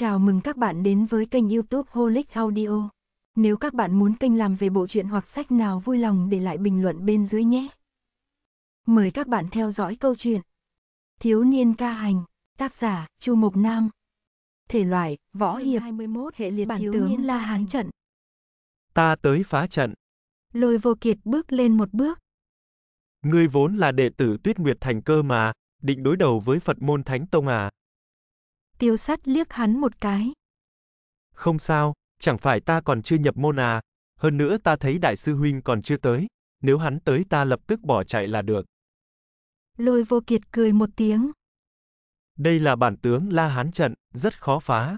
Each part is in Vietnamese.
Chào mừng các bạn đến với kênh youtube Holic Audio. Nếu các bạn muốn kênh làm về bộ truyện hoặc sách nào vui lòng để lại bình luận bên dưới nhé. Mời các bạn theo dõi câu chuyện Thiếu niên ca hành, tác giả, Chu Mộc Nam. Thể loại, võ hiệp, 21 hệ liệt bản tướng La Hán Trận. Ta tới phá trận. Lôi vô kiệt bước lên một bước. Ngươi vốn là đệ tử Tuyết Nguyệt Thành cơ mà, định đối đầu với Phật môn Thánh Tông à? tiêu sắt liếc hắn một cái. Không sao, chẳng phải ta còn chưa nhập môn à, hơn nữa ta thấy đại sư huynh còn chưa tới, nếu hắn tới ta lập tức bỏ chạy là được. Lôi vô kiệt cười một tiếng. Đây là bản tướng La Hán trận, rất khó phá.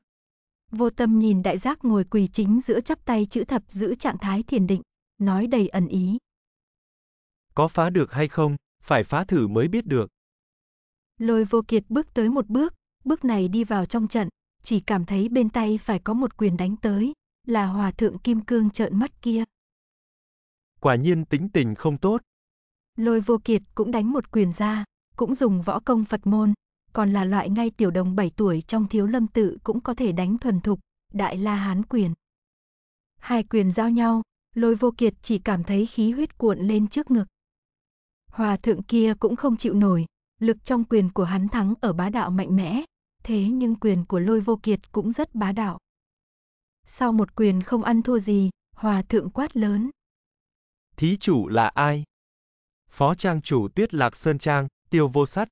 Vô tâm nhìn đại giác ngồi quỳ chính giữa chắp tay chữ thập giữ trạng thái thiền định, nói đầy ẩn ý. Có phá được hay không, phải phá thử mới biết được. Lôi vô kiệt bước tới một bước, bước này đi vào trong trận, chỉ cảm thấy bên tay phải có một quyền đánh tới, là hòa thượng kim cương trợn mắt kia. Quả nhiên tính tình không tốt. Lôi vô kiệt cũng đánh một quyền ra, cũng dùng võ công Phật môn, còn là loại ngay tiểu đồng 7 tuổi trong thiếu lâm tự cũng có thể đánh thuần thục, đại la hán quyền. Hai quyền giao nhau, lôi vô kiệt chỉ cảm thấy khí huyết cuộn lên trước ngực. Hòa thượng kia cũng không chịu nổi, lực trong quyền của hắn thắng ở bá đạo mạnh mẽ, thế nhưng quyền của lôi vô kiệt cũng rất bá đạo. Sau một quyền không ăn thua gì, hòa thượng quát lớn. Thí chủ là ai? Phó trang chủ tuyết lạc sơn trang, tiêu vô sắt.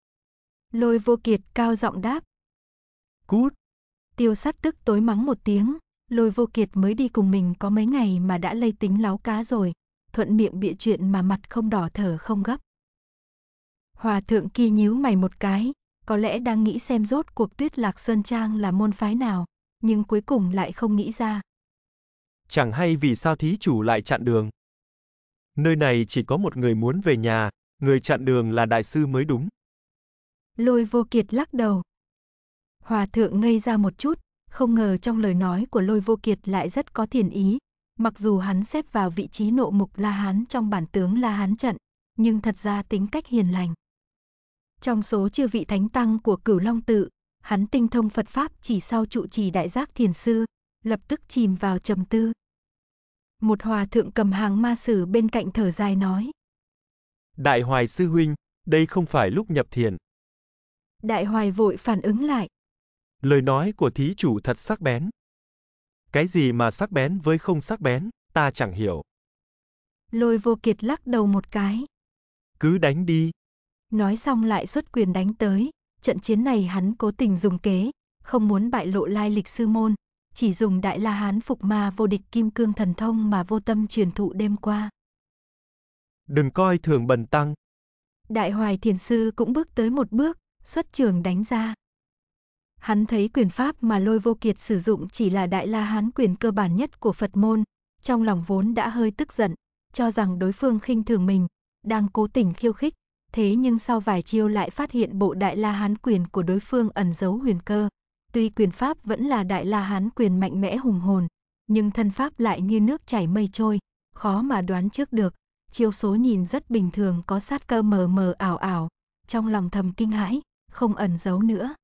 Lôi vô kiệt cao giọng đáp. Cút. Tiêu sắt tức tối mắng một tiếng, lôi vô kiệt mới đi cùng mình có mấy ngày mà đã lây tính láo cá rồi, thuận miệng bịa chuyện mà mặt không đỏ thở không gấp. Hòa thượng kia nhíu mày một cái, có lẽ đang nghĩ xem rốt cuộc tuyết lạc sơn trang là môn phái nào, nhưng cuối cùng lại không nghĩ ra. Chẳng hay vì sao thí chủ lại chặn đường. Nơi này chỉ có một người muốn về nhà, người chặn đường là đại sư mới đúng. Lôi vô kiệt lắc đầu. Hòa thượng ngây ra một chút, không ngờ trong lời nói của lôi vô kiệt lại rất có thiền ý. Mặc dù hắn xếp vào vị trí nộ mục La Hán trong bản tướng La Hán trận, nhưng thật ra tính cách hiền lành. Trong số chư vị thánh tăng của Cửu Long tự, hắn tinh thông Phật pháp chỉ sau trụ trì đại giác thiền sư, lập tức chìm vào trầm tư. Một hòa thượng cầm hàng ma sử bên cạnh thở dài nói: "Đại Hoài sư huynh, đây không phải lúc nhập thiền." Đại Hoài vội phản ứng lại: "Lời nói của thí chủ thật sắc bén." Cái gì mà sắc bén với không sắc bén, ta chẳng hiểu. Lôi vô kiệt lắc đầu một cái. Cứ đánh đi. Nói xong lại xuất quyền đánh tới, trận chiến này hắn cố tình dùng kế, không muốn bại lộ lai lịch sư môn, chỉ dùng đại la hán phục ma vô địch kim cương thần thông mà vô tâm truyền thụ đêm qua. Đừng coi thường bần tăng. Đại hoài thiền sư cũng bước tới một bước, xuất trường đánh ra. Hắn thấy quyền pháp mà lôi vô kiệt sử dụng chỉ là đại la hán quyền cơ bản nhất của Phật môn, trong lòng vốn đã hơi tức giận, cho rằng đối phương khinh thường mình, đang cố tình khiêu khích, thế nhưng sau vài chiêu lại phát hiện bộ Đại La Hán quyền của đối phương ẩn giấu huyền cơ. Tuy quyền pháp vẫn là Đại La Hán quyền mạnh mẽ hùng hồn, nhưng thân pháp lại như nước chảy mây trôi, khó mà đoán trước được. Chiêu số nhìn rất bình thường có sát cơ mờ mờ ảo ảo, trong lòng thầm kinh hãi, không ẩn giấu nữa.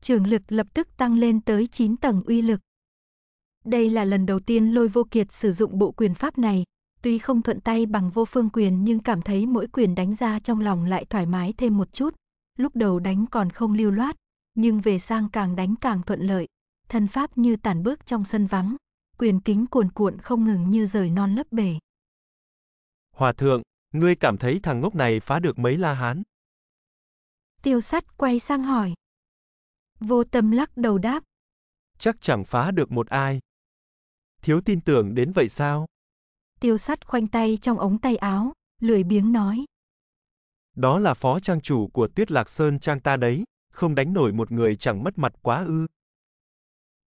Trường lực lập tức tăng lên tới 9 tầng uy lực. Đây là lần đầu tiên Lôi Vô Kiệt sử dụng bộ quyền pháp này, Tuy không thuận tay bằng vô phương quyền nhưng cảm thấy mỗi quyền đánh ra trong lòng lại thoải mái thêm một chút. Lúc đầu đánh còn không lưu loát, nhưng về sang càng đánh càng thuận lợi. Thân pháp như tản bước trong sân vắng, quyền kính cuồn cuộn không ngừng như rời non lấp bể. Hòa thượng, ngươi cảm thấy thằng ngốc này phá được mấy la hán? Tiêu sắt quay sang hỏi. Vô tâm lắc đầu đáp. Chắc chẳng phá được một ai. Thiếu tin tưởng đến vậy sao? tiêu sắt khoanh tay trong ống tay áo, lười biếng nói. Đó là phó trang chủ của Tuyết Lạc Sơn trang ta đấy, không đánh nổi một người chẳng mất mặt quá ư.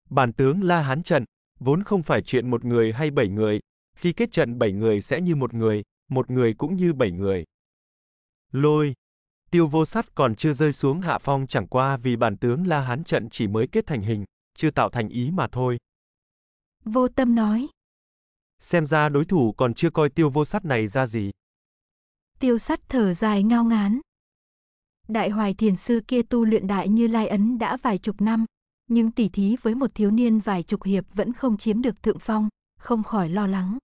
Bản tướng La Hán trận, vốn không phải chuyện một người hay bảy người, khi kết trận bảy người sẽ như một người, một người cũng như bảy người. Lôi, tiêu vô sắt còn chưa rơi xuống hạ phong chẳng qua vì bản tướng La Hán trận chỉ mới kết thành hình, chưa tạo thành ý mà thôi. Vô tâm nói. Xem ra đối thủ còn chưa coi tiêu vô sắt này ra gì. Tiêu sắt thở dài ngao ngán. Đại hoài thiền sư kia tu luyện đại như lai ấn đã vài chục năm, nhưng tỉ thí với một thiếu niên vài chục hiệp vẫn không chiếm được thượng phong, không khỏi lo lắng.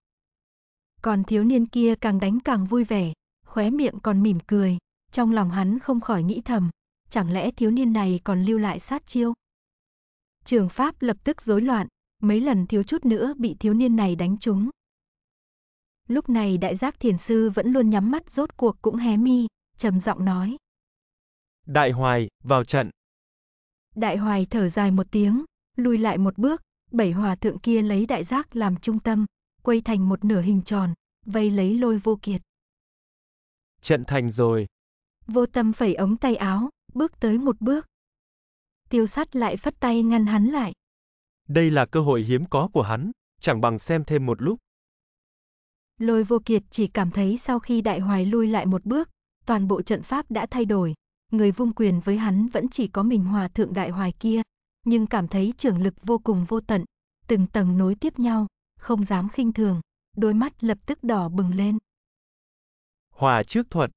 Còn thiếu niên kia càng đánh càng vui vẻ, khóe miệng còn mỉm cười, trong lòng hắn không khỏi nghĩ thầm, chẳng lẽ thiếu niên này còn lưu lại sát chiêu? Trường pháp lập tức rối loạn, mấy lần thiếu chút nữa bị thiếu niên này đánh trúng. Lúc này đại giác thiền sư vẫn luôn nhắm mắt rốt cuộc cũng hé mi, trầm giọng nói. Đại hoài, vào trận. Đại hoài thở dài một tiếng, lùi lại một bước, bảy hòa thượng kia lấy đại giác làm trung tâm, quay thành một nửa hình tròn, vây lấy lôi vô kiệt. Trận thành rồi. Vô tâm phẩy ống tay áo, bước tới một bước. Tiêu sắt lại phất tay ngăn hắn lại. Đây là cơ hội hiếm có của hắn, chẳng bằng xem thêm một lúc. Lôi vô kiệt chỉ cảm thấy sau khi đại hoài lui lại một bước, toàn bộ trận pháp đã thay đổi. Người vung quyền với hắn vẫn chỉ có mình hòa thượng đại hoài kia, nhưng cảm thấy trưởng lực vô cùng vô tận, từng tầng nối tiếp nhau, không dám khinh thường, đôi mắt lập tức đỏ bừng lên. Hòa trước thuật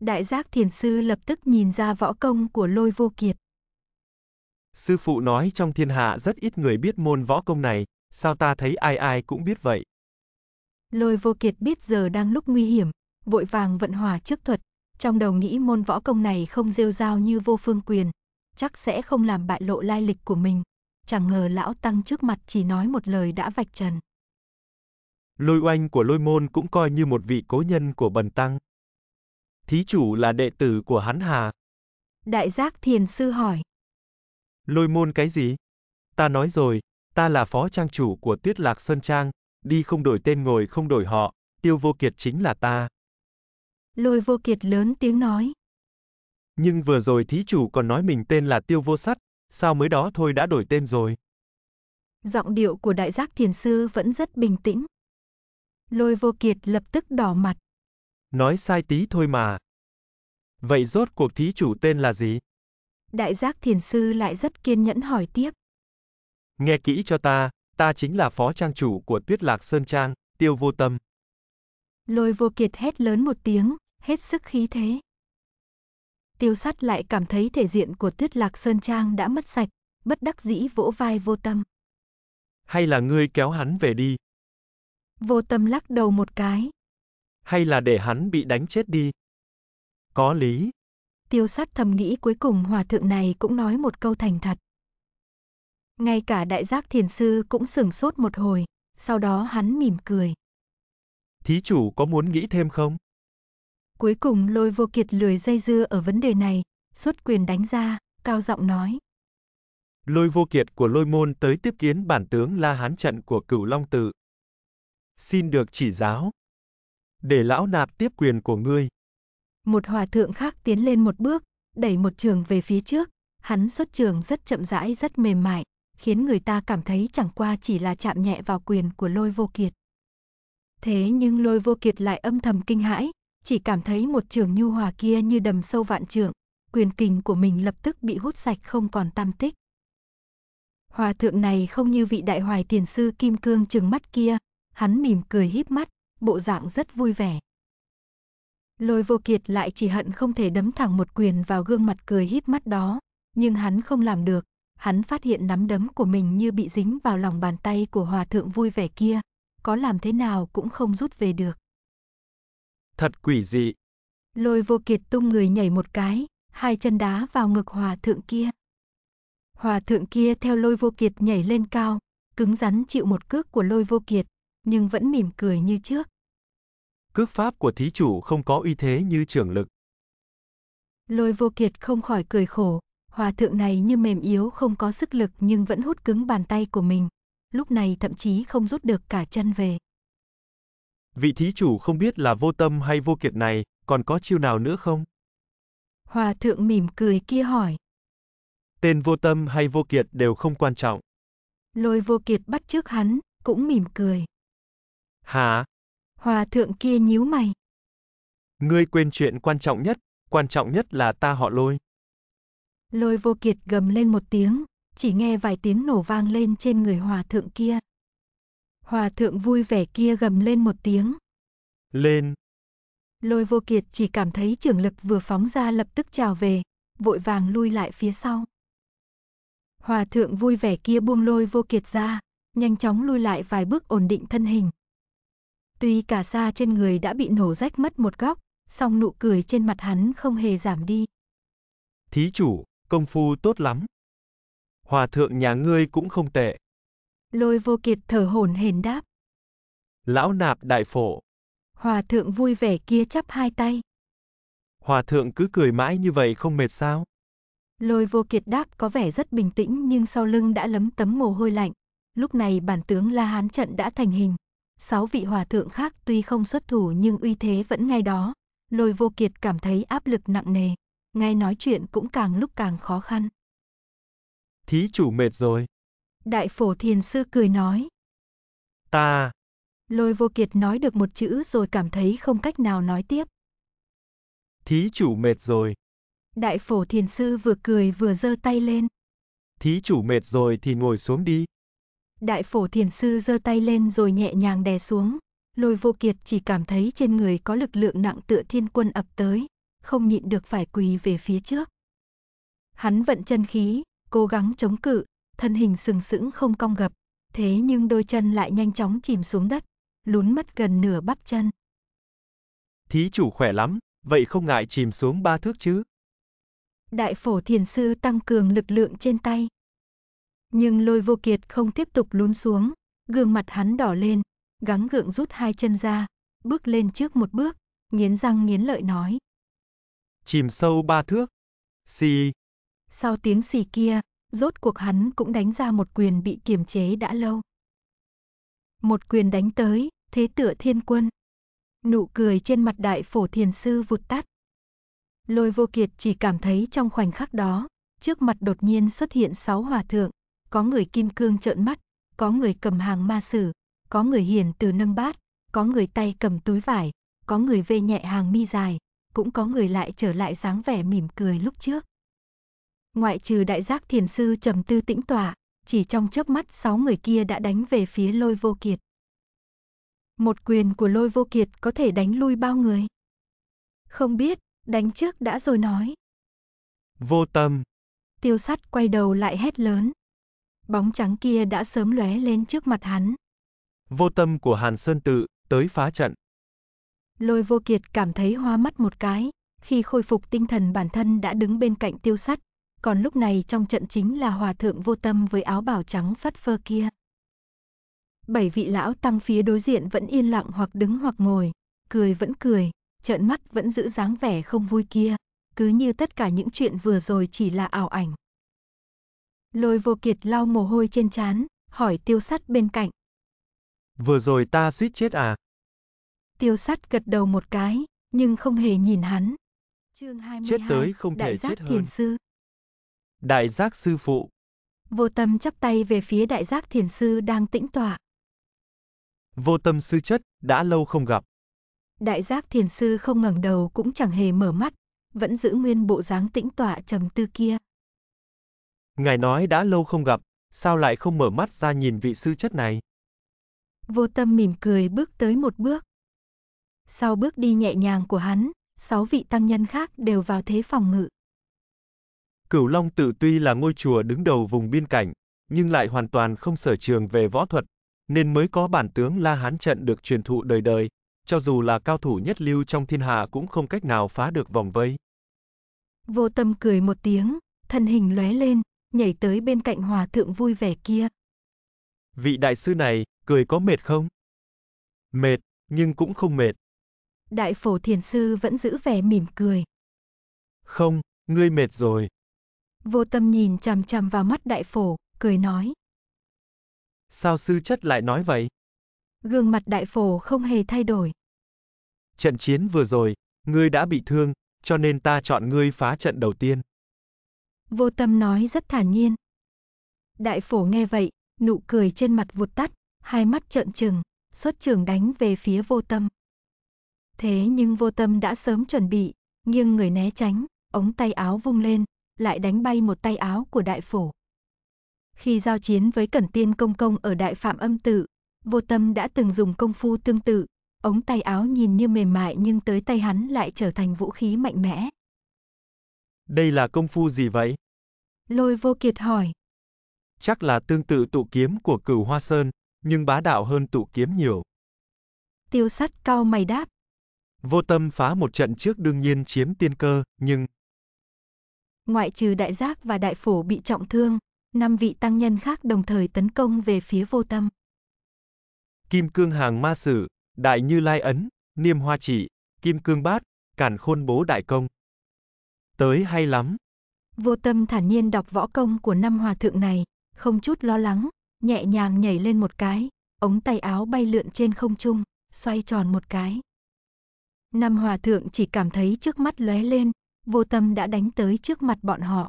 Đại giác thiền sư lập tức nhìn ra võ công của lôi vô kiệt. Sư phụ nói trong thiên hạ rất ít người biết môn võ công này, sao ta thấy ai ai cũng biết vậy. Lôi vô kiệt biết giờ đang lúc nguy hiểm, vội vàng vận hòa trước thuật, trong đầu nghĩ môn võ công này không rêu rao như vô phương quyền, chắc sẽ không làm bại lộ lai lịch của mình. Chẳng ngờ lão tăng trước mặt chỉ nói một lời đã vạch trần. Lôi oanh của lôi môn cũng coi như một vị cố nhân của bần tăng. Thí chủ là đệ tử của hắn hà. Đại giác thiền sư hỏi. Lôi môn cái gì? Ta nói rồi, ta là phó trang chủ của Tuyết Lạc Sơn Trang, đi không đổi tên ngồi không đổi họ, Tiêu Vô Kiệt chính là ta. Lôi Vô Kiệt lớn tiếng nói. Nhưng vừa rồi thí chủ còn nói mình tên là Tiêu Vô Sắt, sao mới đó thôi đã đổi tên rồi? Giọng điệu của đại giác thiền sư vẫn rất bình tĩnh. Lôi Vô Kiệt lập tức đỏ mặt. Nói sai tí thôi mà. Vậy rốt cuộc thí chủ tên là gì? Đại giác thiền sư lại rất kiên nhẫn hỏi tiếp. Nghe kỹ cho ta, ta chính là phó trang chủ của Tuyết Lạc Sơn Trang, Tiêu Vô Tâm. Lôi vô kiệt hét lớn một tiếng, hết sức khí thế. Tiêu sắt lại cảm thấy thể diện của Tuyết Lạc Sơn Trang đã mất sạch, bất đắc dĩ vỗ vai vô tâm. Hay là ngươi kéo hắn về đi. Vô tâm lắc đầu một cái. Hay là để hắn bị đánh chết đi. Có lý tiêu sát thầm nghĩ cuối cùng hòa thượng này cũng nói một câu thành thật. Ngay cả đại giác thiền sư cũng sửng sốt một hồi, sau đó hắn mỉm cười. Thí chủ có muốn nghĩ thêm không? Cuối cùng lôi vô kiệt lười dây dưa ở vấn đề này, xuất quyền đánh ra, cao giọng nói. Lôi vô kiệt của lôi môn tới tiếp kiến bản tướng La Hán trận của cửu Long Tự. Xin được chỉ giáo. Để lão nạp tiếp quyền của ngươi. Một hòa thượng khác tiến lên một bước, đẩy một trường về phía trước, hắn xuất trường rất chậm rãi rất mềm mại, khiến người ta cảm thấy chẳng qua chỉ là chạm nhẹ vào quyền của lôi vô kiệt. Thế nhưng lôi vô kiệt lại âm thầm kinh hãi, chỉ cảm thấy một trường nhu hòa kia như đầm sâu vạn trượng, quyền kình của mình lập tức bị hút sạch không còn tam tích. Hòa thượng này không như vị đại hoài tiền sư kim cương trừng mắt kia, hắn mỉm cười híp mắt, bộ dạng rất vui vẻ. Lôi vô kiệt lại chỉ hận không thể đấm thẳng một quyền vào gương mặt cười híp mắt đó, nhưng hắn không làm được. Hắn phát hiện nắm đấm của mình như bị dính vào lòng bàn tay của hòa thượng vui vẻ kia, có làm thế nào cũng không rút về được. Thật quỷ dị. Lôi vô kiệt tung người nhảy một cái, hai chân đá vào ngực hòa thượng kia. Hòa thượng kia theo lôi vô kiệt nhảy lên cao, cứng rắn chịu một cước của lôi vô kiệt, nhưng vẫn mỉm cười như trước cước pháp của thí chủ không có uy thế như trưởng lực. Lôi vô kiệt không khỏi cười khổ, hòa thượng này như mềm yếu không có sức lực nhưng vẫn hút cứng bàn tay của mình, lúc này thậm chí không rút được cả chân về. Vị thí chủ không biết là vô tâm hay vô kiệt này, còn có chiêu nào nữa không? Hòa thượng mỉm cười kia hỏi. Tên vô tâm hay vô kiệt đều không quan trọng. Lôi vô kiệt bắt trước hắn, cũng mỉm cười. Hả, Hòa thượng kia nhíu mày. Ngươi quên chuyện quan trọng nhất, quan trọng nhất là ta họ lôi. Lôi vô kiệt gầm lên một tiếng, chỉ nghe vài tiếng nổ vang lên trên người hòa thượng kia. Hòa thượng vui vẻ kia gầm lên một tiếng. Lên. Lôi vô kiệt chỉ cảm thấy trường lực vừa phóng ra lập tức trào về, vội vàng lui lại phía sau. Hòa thượng vui vẻ kia buông lôi vô kiệt ra, nhanh chóng lui lại vài bước ổn định thân hình, Tuy cả xa trên người đã bị nổ rách mất một góc, song nụ cười trên mặt hắn không hề giảm đi. Thí chủ, công phu tốt lắm. Hòa thượng nhà ngươi cũng không tệ. Lôi vô kiệt thở hổn hển đáp. Lão nạp đại phổ. Hòa thượng vui vẻ kia chắp hai tay. Hòa thượng cứ cười mãi như vậy không mệt sao? Lôi vô kiệt đáp có vẻ rất bình tĩnh nhưng sau lưng đã lấm tấm mồ hôi lạnh. Lúc này bản tướng La Hán trận đã thành hình sáu vị hòa thượng khác tuy không xuất thủ nhưng uy thế vẫn ngay đó. Lôi vô kiệt cảm thấy áp lực nặng nề, ngay nói chuyện cũng càng lúc càng khó khăn. Thí chủ mệt rồi. Đại phổ thiền sư cười nói. Ta. Lôi vô kiệt nói được một chữ rồi cảm thấy không cách nào nói tiếp. Thí chủ mệt rồi. Đại phổ thiền sư vừa cười vừa giơ tay lên. Thí chủ mệt rồi thì ngồi xuống đi. Đại phổ thiền sư giơ tay lên rồi nhẹ nhàng đè xuống. Lôi vô kiệt chỉ cảm thấy trên người có lực lượng nặng tựa thiên quân ập tới, không nhịn được phải quỳ về phía trước. Hắn vận chân khí, cố gắng chống cự, thân hình sừng sững không cong gập, thế nhưng đôi chân lại nhanh chóng chìm xuống đất, lún mất gần nửa bắp chân. Thí chủ khỏe lắm, vậy không ngại chìm xuống ba thước chứ? Đại phổ thiền sư tăng cường lực lượng trên tay, nhưng lôi vô kiệt không tiếp tục lún xuống, gương mặt hắn đỏ lên, gắng gượng rút hai chân ra, bước lên trước một bước, nghiến răng nghiến lợi nói. Chìm sâu ba thước. Xì. Sau tiếng xì kia, rốt cuộc hắn cũng đánh ra một quyền bị kiềm chế đã lâu. Một quyền đánh tới, thế tựa thiên quân. Nụ cười trên mặt đại phổ thiền sư vụt tắt. Lôi vô kiệt chỉ cảm thấy trong khoảnh khắc đó, trước mặt đột nhiên xuất hiện sáu hòa thượng, có người kim cương trợn mắt, có người cầm hàng ma sử, có người hiền từ nâng bát, có người tay cầm túi vải, có người vê nhẹ hàng mi dài, cũng có người lại trở lại dáng vẻ mỉm cười lúc trước. Ngoại trừ đại giác thiền sư trầm tư tĩnh tọa, chỉ trong chớp mắt sáu người kia đã đánh về phía lôi vô kiệt. Một quyền của lôi vô kiệt có thể đánh lui bao người? Không biết, đánh trước đã rồi nói. Vô tâm. Tiêu sắt quay đầu lại hét lớn bóng trắng kia đã sớm lóe lên trước mặt hắn. Vô tâm của Hàn Sơn Tự, tới phá trận. Lôi vô kiệt cảm thấy hoa mắt một cái, khi khôi phục tinh thần bản thân đã đứng bên cạnh tiêu sắt, còn lúc này trong trận chính là hòa thượng vô tâm với áo bảo trắng phất phơ kia. Bảy vị lão tăng phía đối diện vẫn yên lặng hoặc đứng hoặc ngồi, cười vẫn cười, trợn mắt vẫn giữ dáng vẻ không vui kia, cứ như tất cả những chuyện vừa rồi chỉ là ảo ảnh. Lôi vô kiệt lau mồ hôi trên trán, hỏi tiêu sắt bên cạnh. Vừa rồi ta suýt chết à? Tiêu sắt gật đầu một cái, nhưng không hề nhìn hắn. Chương 22, chết tới không thể giác chết thiền sư. Đại giác sư phụ. Vô tâm chắp tay về phía đại giác thiền sư đang tĩnh tọa. Vô tâm sư chất, đã lâu không gặp. Đại giác thiền sư không ngẩng đầu cũng chẳng hề mở mắt, vẫn giữ nguyên bộ dáng tĩnh tọa trầm tư kia. Ngài nói đã lâu không gặp, sao lại không mở mắt ra nhìn vị sư chất này? Vô tâm mỉm cười bước tới một bước. Sau bước đi nhẹ nhàng của hắn, sáu vị tăng nhân khác đều vào thế phòng ngự. Cửu Long Tự tuy là ngôi chùa đứng đầu vùng biên cảnh, nhưng lại hoàn toàn không sở trường về võ thuật, nên mới có bản tướng La Hán trận được truyền thụ đời đời, cho dù là cao thủ nhất lưu trong thiên hạ cũng không cách nào phá được vòng vây. Vô Tâm cười một tiếng, thân hình lóe lên, nhảy tới bên cạnh hòa thượng vui vẻ kia. Vị đại sư này, cười có mệt không? Mệt, nhưng cũng không mệt. Đại phổ thiền sư vẫn giữ vẻ mỉm cười. Không, ngươi mệt rồi. Vô tâm nhìn chằm chằm vào mắt đại phổ, cười nói. Sao sư chất lại nói vậy? Gương mặt đại phổ không hề thay đổi. Trận chiến vừa rồi, ngươi đã bị thương, cho nên ta chọn ngươi phá trận đầu tiên vô tâm nói rất thản nhiên. Đại phổ nghe vậy, nụ cười trên mặt vụt tắt, hai mắt trợn trừng, xuất trường đánh về phía vô tâm. Thế nhưng vô tâm đã sớm chuẩn bị, nghiêng người né tránh, ống tay áo vung lên, lại đánh bay một tay áo của đại phổ. Khi giao chiến với Cẩn Tiên Công Công ở Đại Phạm Âm Tự, vô tâm đã từng dùng công phu tương tự, ống tay áo nhìn như mềm mại nhưng tới tay hắn lại trở thành vũ khí mạnh mẽ, đây là công phu gì vậy? Lôi vô kiệt hỏi. Chắc là tương tự tụ kiếm của cửu hoa sơn, nhưng bá đạo hơn tụ kiếm nhiều. Tiêu sắt cao mày đáp. Vô tâm phá một trận trước đương nhiên chiếm tiên cơ, nhưng... Ngoại trừ đại giác và đại phổ bị trọng thương, năm vị tăng nhân khác đồng thời tấn công về phía vô tâm. Kim cương hàng ma sử, đại như lai ấn, niêm hoa chỉ, kim cương bát, cản khôn bố đại công tới hay lắm. Vô tâm thản nhiên đọc võ công của năm hòa thượng này, không chút lo lắng, nhẹ nhàng nhảy lên một cái, ống tay áo bay lượn trên không trung, xoay tròn một cái. Năm hòa thượng chỉ cảm thấy trước mắt lóe lên, vô tâm đã đánh tới trước mặt bọn họ.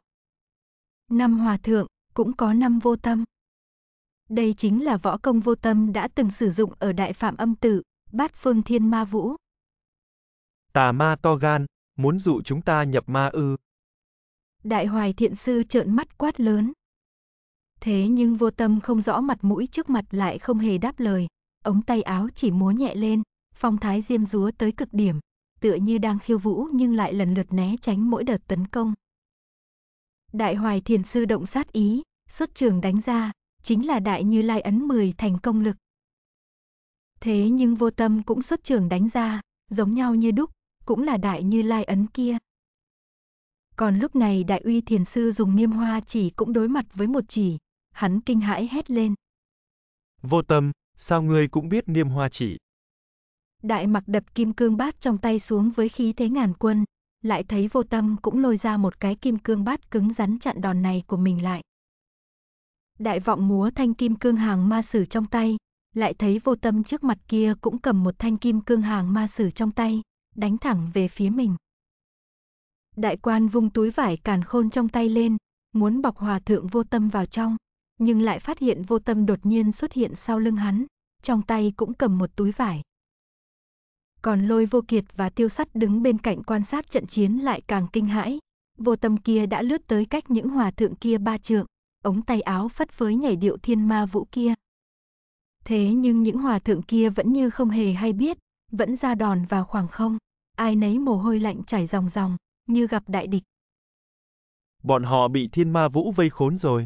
Năm hòa thượng cũng có năm vô tâm. Đây chính là võ công vô tâm đã từng sử dụng ở Đại Phạm Âm Tử, Bát Phương Thiên Ma Vũ. Tà ma to gan, muốn dụ chúng ta nhập ma ư. Đại hoài thiện sư trợn mắt quát lớn. Thế nhưng vô tâm không rõ mặt mũi trước mặt lại không hề đáp lời, ống tay áo chỉ múa nhẹ lên, phong thái diêm dúa tới cực điểm, tựa như đang khiêu vũ nhưng lại lần lượt né tránh mỗi đợt tấn công. Đại hoài thiền sư động sát ý, xuất trường đánh ra, chính là đại như lai ấn mười thành công lực. Thế nhưng vô tâm cũng xuất trường đánh ra, giống nhau như đúc, cũng là đại như lai ấn kia. Còn lúc này đại uy thiền sư dùng niêm hoa chỉ cũng đối mặt với một chỉ, hắn kinh hãi hét lên. Vô tâm, sao ngươi cũng biết niêm hoa chỉ? Đại mặc đập kim cương bát trong tay xuống với khí thế ngàn quân, lại thấy vô tâm cũng lôi ra một cái kim cương bát cứng rắn chặn đòn này của mình lại. Đại vọng múa thanh kim cương hàng ma sử trong tay, lại thấy vô tâm trước mặt kia cũng cầm một thanh kim cương hàng ma sử trong tay, đánh thẳng về phía mình. Đại quan vung túi vải càn khôn trong tay lên, muốn bọc hòa thượng vô tâm vào trong, nhưng lại phát hiện vô tâm đột nhiên xuất hiện sau lưng hắn, trong tay cũng cầm một túi vải. Còn lôi vô kiệt và tiêu sắt đứng bên cạnh quan sát trận chiến lại càng kinh hãi. Vô tâm kia đã lướt tới cách những hòa thượng kia ba trượng, ống tay áo phất với nhảy điệu thiên ma vũ kia. Thế nhưng những hòa thượng kia vẫn như không hề hay biết, vẫn ra đòn vào khoảng không ai nấy mồ hôi lạnh chảy ròng ròng, như gặp đại địch. Bọn họ bị thiên ma vũ vây khốn rồi.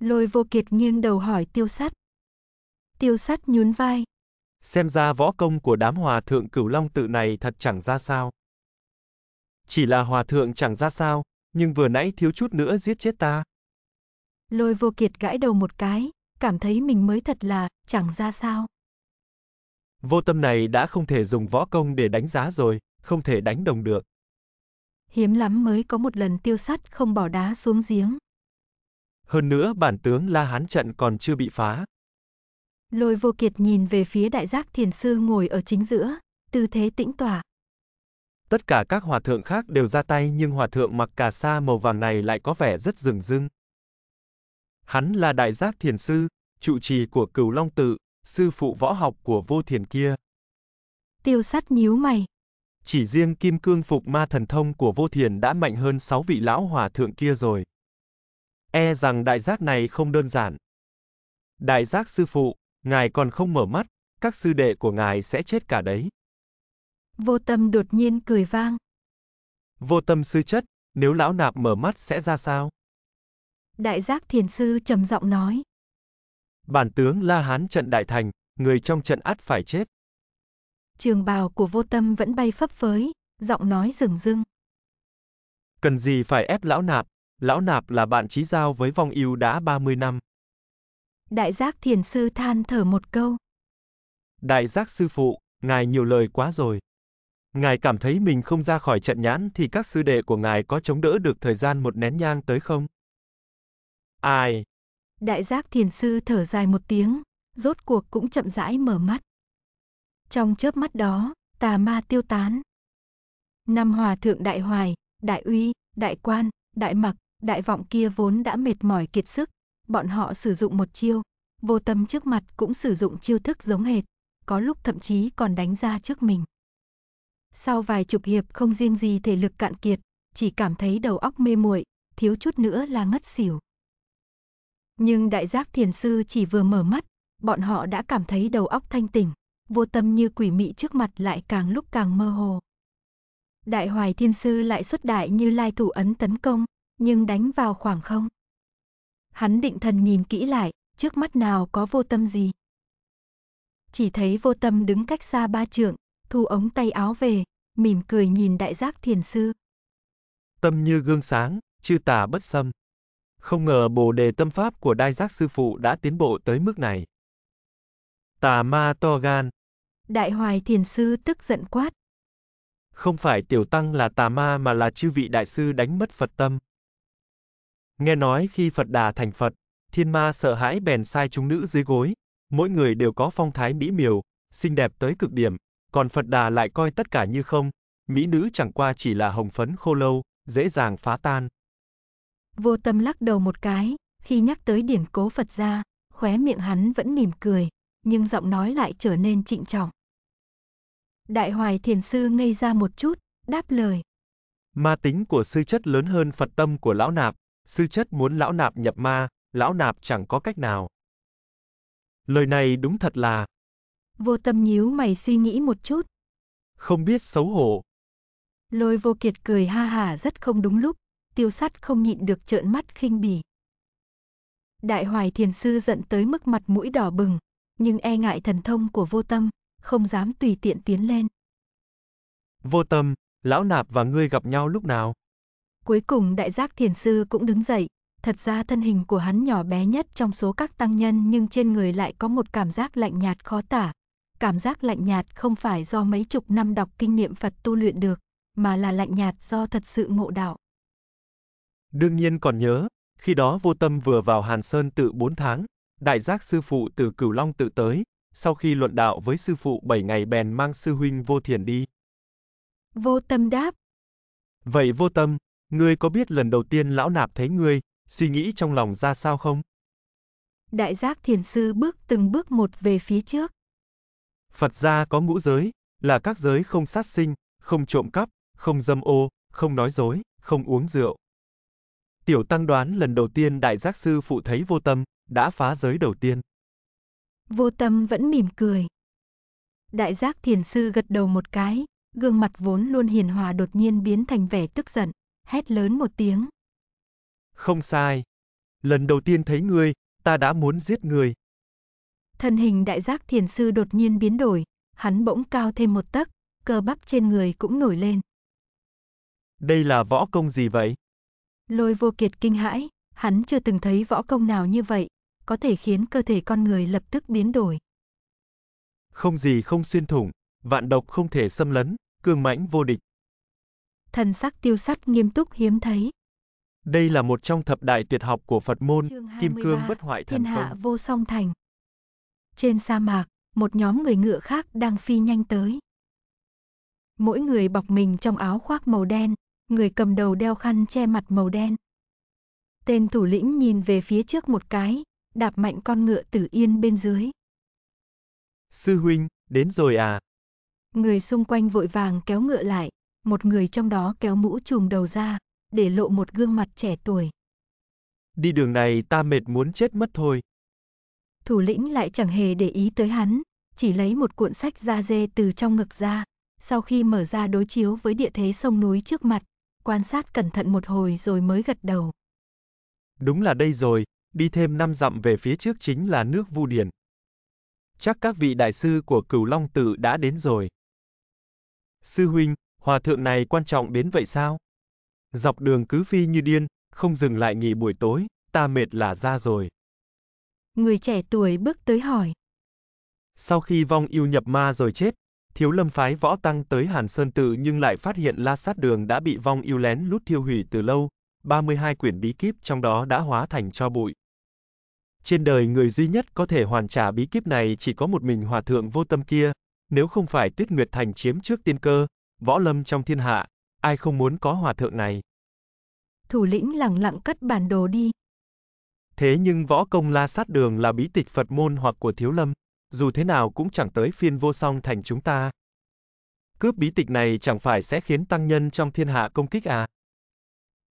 Lôi vô kiệt nghiêng đầu hỏi tiêu sắt. Tiêu sắt nhún vai. Xem ra võ công của đám hòa thượng cửu long tự này thật chẳng ra sao. Chỉ là hòa thượng chẳng ra sao, nhưng vừa nãy thiếu chút nữa giết chết ta. Lôi vô kiệt gãi đầu một cái, cảm thấy mình mới thật là chẳng ra sao. Vô tâm này đã không thể dùng võ công để đánh giá rồi, không thể đánh đồng được. Hiếm lắm mới có một lần tiêu sắt không bỏ đá xuống giếng. Hơn nữa bản tướng La Hán trận còn chưa bị phá. Lôi vô kiệt nhìn về phía đại giác thiền sư ngồi ở chính giữa, tư thế tĩnh tỏa. Tất cả các hòa thượng khác đều ra tay nhưng hòa thượng mặc cà sa màu vàng này lại có vẻ rất rừng rưng. Hắn là đại giác thiền sư, trụ trì của cửu long tự, sư phụ võ học của vô thiền kia. Tiêu sắt nhíu mày. Chỉ riêng kim cương phục ma thần thông của vô thiền đã mạnh hơn sáu vị lão hòa thượng kia rồi. E rằng đại giác này không đơn giản. Đại giác sư phụ, ngài còn không mở mắt, các sư đệ của ngài sẽ chết cả đấy. Vô tâm đột nhiên cười vang. Vô tâm sư chất, nếu lão nạp mở mắt sẽ ra sao? Đại giác thiền sư trầm giọng nói bản tướng La Hán trận đại thành, người trong trận ắt phải chết. Trường bào của vô tâm vẫn bay phấp phới, giọng nói rừng rưng. Cần gì phải ép lão nạp, lão nạp là bạn trí giao với vong yêu đã 30 năm. Đại giác thiền sư than thở một câu. Đại giác sư phụ, ngài nhiều lời quá rồi. Ngài cảm thấy mình không ra khỏi trận nhãn thì các sư đệ của ngài có chống đỡ được thời gian một nén nhang tới không? Ai, Đại giác thiền sư thở dài một tiếng, rốt cuộc cũng chậm rãi mở mắt. Trong chớp mắt đó, tà ma tiêu tán. Năm hòa thượng đại hoài, đại uy, đại quan, đại mặc, đại vọng kia vốn đã mệt mỏi kiệt sức, bọn họ sử dụng một chiêu, vô tâm trước mặt cũng sử dụng chiêu thức giống hệt, có lúc thậm chí còn đánh ra trước mình. Sau vài chục hiệp không riêng gì thể lực cạn kiệt, chỉ cảm thấy đầu óc mê muội, thiếu chút nữa là ngất xỉu. Nhưng đại giác thiền sư chỉ vừa mở mắt, bọn họ đã cảm thấy đầu óc thanh tỉnh, vô tâm như quỷ mị trước mặt lại càng lúc càng mơ hồ. Đại hoài thiên sư lại xuất đại như lai thủ ấn tấn công, nhưng đánh vào khoảng không. Hắn định thần nhìn kỹ lại, trước mắt nào có vô tâm gì. Chỉ thấy vô tâm đứng cách xa ba trượng, thu ống tay áo về, mỉm cười nhìn đại giác thiền sư. Tâm như gương sáng, chư tà bất xâm. Không ngờ Bồ đề tâm pháp của Đai Giác Sư Phụ đã tiến bộ tới mức này. Tà ma to gan. Đại Hoài Thiền Sư tức giận quát. Không phải tiểu tăng là tà ma mà là chư vị đại sư đánh mất Phật tâm. Nghe nói khi Phật đà thành Phật, thiên ma sợ hãi bèn sai chúng nữ dưới gối, mỗi người đều có phong thái mỹ miều, xinh đẹp tới cực điểm, còn Phật đà lại coi tất cả như không, mỹ nữ chẳng qua chỉ là hồng phấn khô lâu, dễ dàng phá tan. Vô tâm lắc đầu một cái, khi nhắc tới điển cố Phật gia, khóe miệng hắn vẫn mỉm cười, nhưng giọng nói lại trở nên trịnh trọng. Đại Hoài Thiền Sư ngây ra một chút, đáp lời. Ma tính của sư chất lớn hơn Phật tâm của lão nạp, sư chất muốn lão nạp nhập ma, lão nạp chẳng có cách nào. Lời này đúng thật là... Vô tâm nhíu mày suy nghĩ một chút. Không biết xấu hổ. Lôi vô kiệt cười ha hả rất không đúng lúc tiêu sắt không nhịn được trợn mắt khinh bỉ. Đại hoài thiền sư giận tới mức mặt mũi đỏ bừng, nhưng e ngại thần thông của vô tâm, không dám tùy tiện tiến lên. Vô tâm, lão nạp và ngươi gặp nhau lúc nào? Cuối cùng đại giác thiền sư cũng đứng dậy, thật ra thân hình của hắn nhỏ bé nhất trong số các tăng nhân nhưng trên người lại có một cảm giác lạnh nhạt khó tả. Cảm giác lạnh nhạt không phải do mấy chục năm đọc kinh nghiệm Phật tu luyện được, mà là lạnh nhạt do thật sự ngộ đạo. Đương nhiên còn nhớ, khi đó vô tâm vừa vào Hàn Sơn tự 4 tháng, đại giác sư phụ từ Cửu Long tự tới, sau khi luận đạo với sư phụ 7 ngày bèn mang sư huynh vô thiền đi. Vô tâm đáp. Vậy vô tâm, ngươi có biết lần đầu tiên lão nạp thấy ngươi, suy nghĩ trong lòng ra sao không? Đại giác thiền sư bước từng bước một về phía trước. Phật gia có ngũ giới, là các giới không sát sinh, không trộm cắp, không dâm ô, không nói dối, không uống rượu. Tiểu tăng đoán lần đầu tiên đại giác sư phụ thấy vô tâm, đã phá giới đầu tiên. Vô tâm vẫn mỉm cười. Đại giác thiền sư gật đầu một cái, gương mặt vốn luôn hiền hòa đột nhiên biến thành vẻ tức giận, hét lớn một tiếng. Không sai. Lần đầu tiên thấy ngươi, ta đã muốn giết ngươi. Thân hình đại giác thiền sư đột nhiên biến đổi, hắn bỗng cao thêm một tấc, cơ bắp trên người cũng nổi lên. Đây là võ công gì vậy? Lôi vô kiệt kinh hãi, hắn chưa từng thấy võ công nào như vậy, có thể khiến cơ thể con người lập tức biến đổi. Không gì không xuyên thủng, vạn độc không thể xâm lấn, cường mãnh vô địch. Thần sắc tiêu sắt nghiêm túc hiếm thấy. Đây là một trong thập đại tuyệt học của Phật môn, Kim Cương bất hoại thần thiên hạ vô song thành. Trên sa mạc, một nhóm người ngựa khác đang phi nhanh tới. Mỗi người bọc mình trong áo khoác màu đen, người cầm đầu đeo khăn che mặt màu đen. Tên thủ lĩnh nhìn về phía trước một cái, đạp mạnh con ngựa tử yên bên dưới. Sư huynh, đến rồi à? Người xung quanh vội vàng kéo ngựa lại, một người trong đó kéo mũ trùm đầu ra, để lộ một gương mặt trẻ tuổi. Đi đường này ta mệt muốn chết mất thôi. Thủ lĩnh lại chẳng hề để ý tới hắn, chỉ lấy một cuộn sách da dê từ trong ngực ra, sau khi mở ra đối chiếu với địa thế sông núi trước mặt, quan sát cẩn thận một hồi rồi mới gật đầu. Đúng là đây rồi, đi thêm năm dặm về phía trước chính là nước Vu Điền Chắc các vị đại sư của Cửu Long Tự đã đến rồi. Sư huynh, hòa thượng này quan trọng đến vậy sao? Dọc đường cứ phi như điên, không dừng lại nghỉ buổi tối, ta mệt là ra rồi. Người trẻ tuổi bước tới hỏi. Sau khi vong yêu nhập ma rồi chết, Thiếu lâm phái võ tăng tới Hàn Sơn Tự nhưng lại phát hiện La Sát Đường đã bị vong yêu lén lút thiêu hủy từ lâu, 32 quyển bí kíp trong đó đã hóa thành cho bụi. Trên đời người duy nhất có thể hoàn trả bí kíp này chỉ có một mình hòa thượng vô tâm kia, nếu không phải Tuyết Nguyệt Thành chiếm trước tiên cơ, võ lâm trong thiên hạ, ai không muốn có hòa thượng này. Thủ lĩnh lặng lặng cất bản đồ đi. Thế nhưng võ công la sát đường là bí tịch Phật môn hoặc của thiếu lâm, dù thế nào cũng chẳng tới phiên vô song thành chúng ta. Cướp bí tịch này chẳng phải sẽ khiến tăng nhân trong thiên hạ công kích à?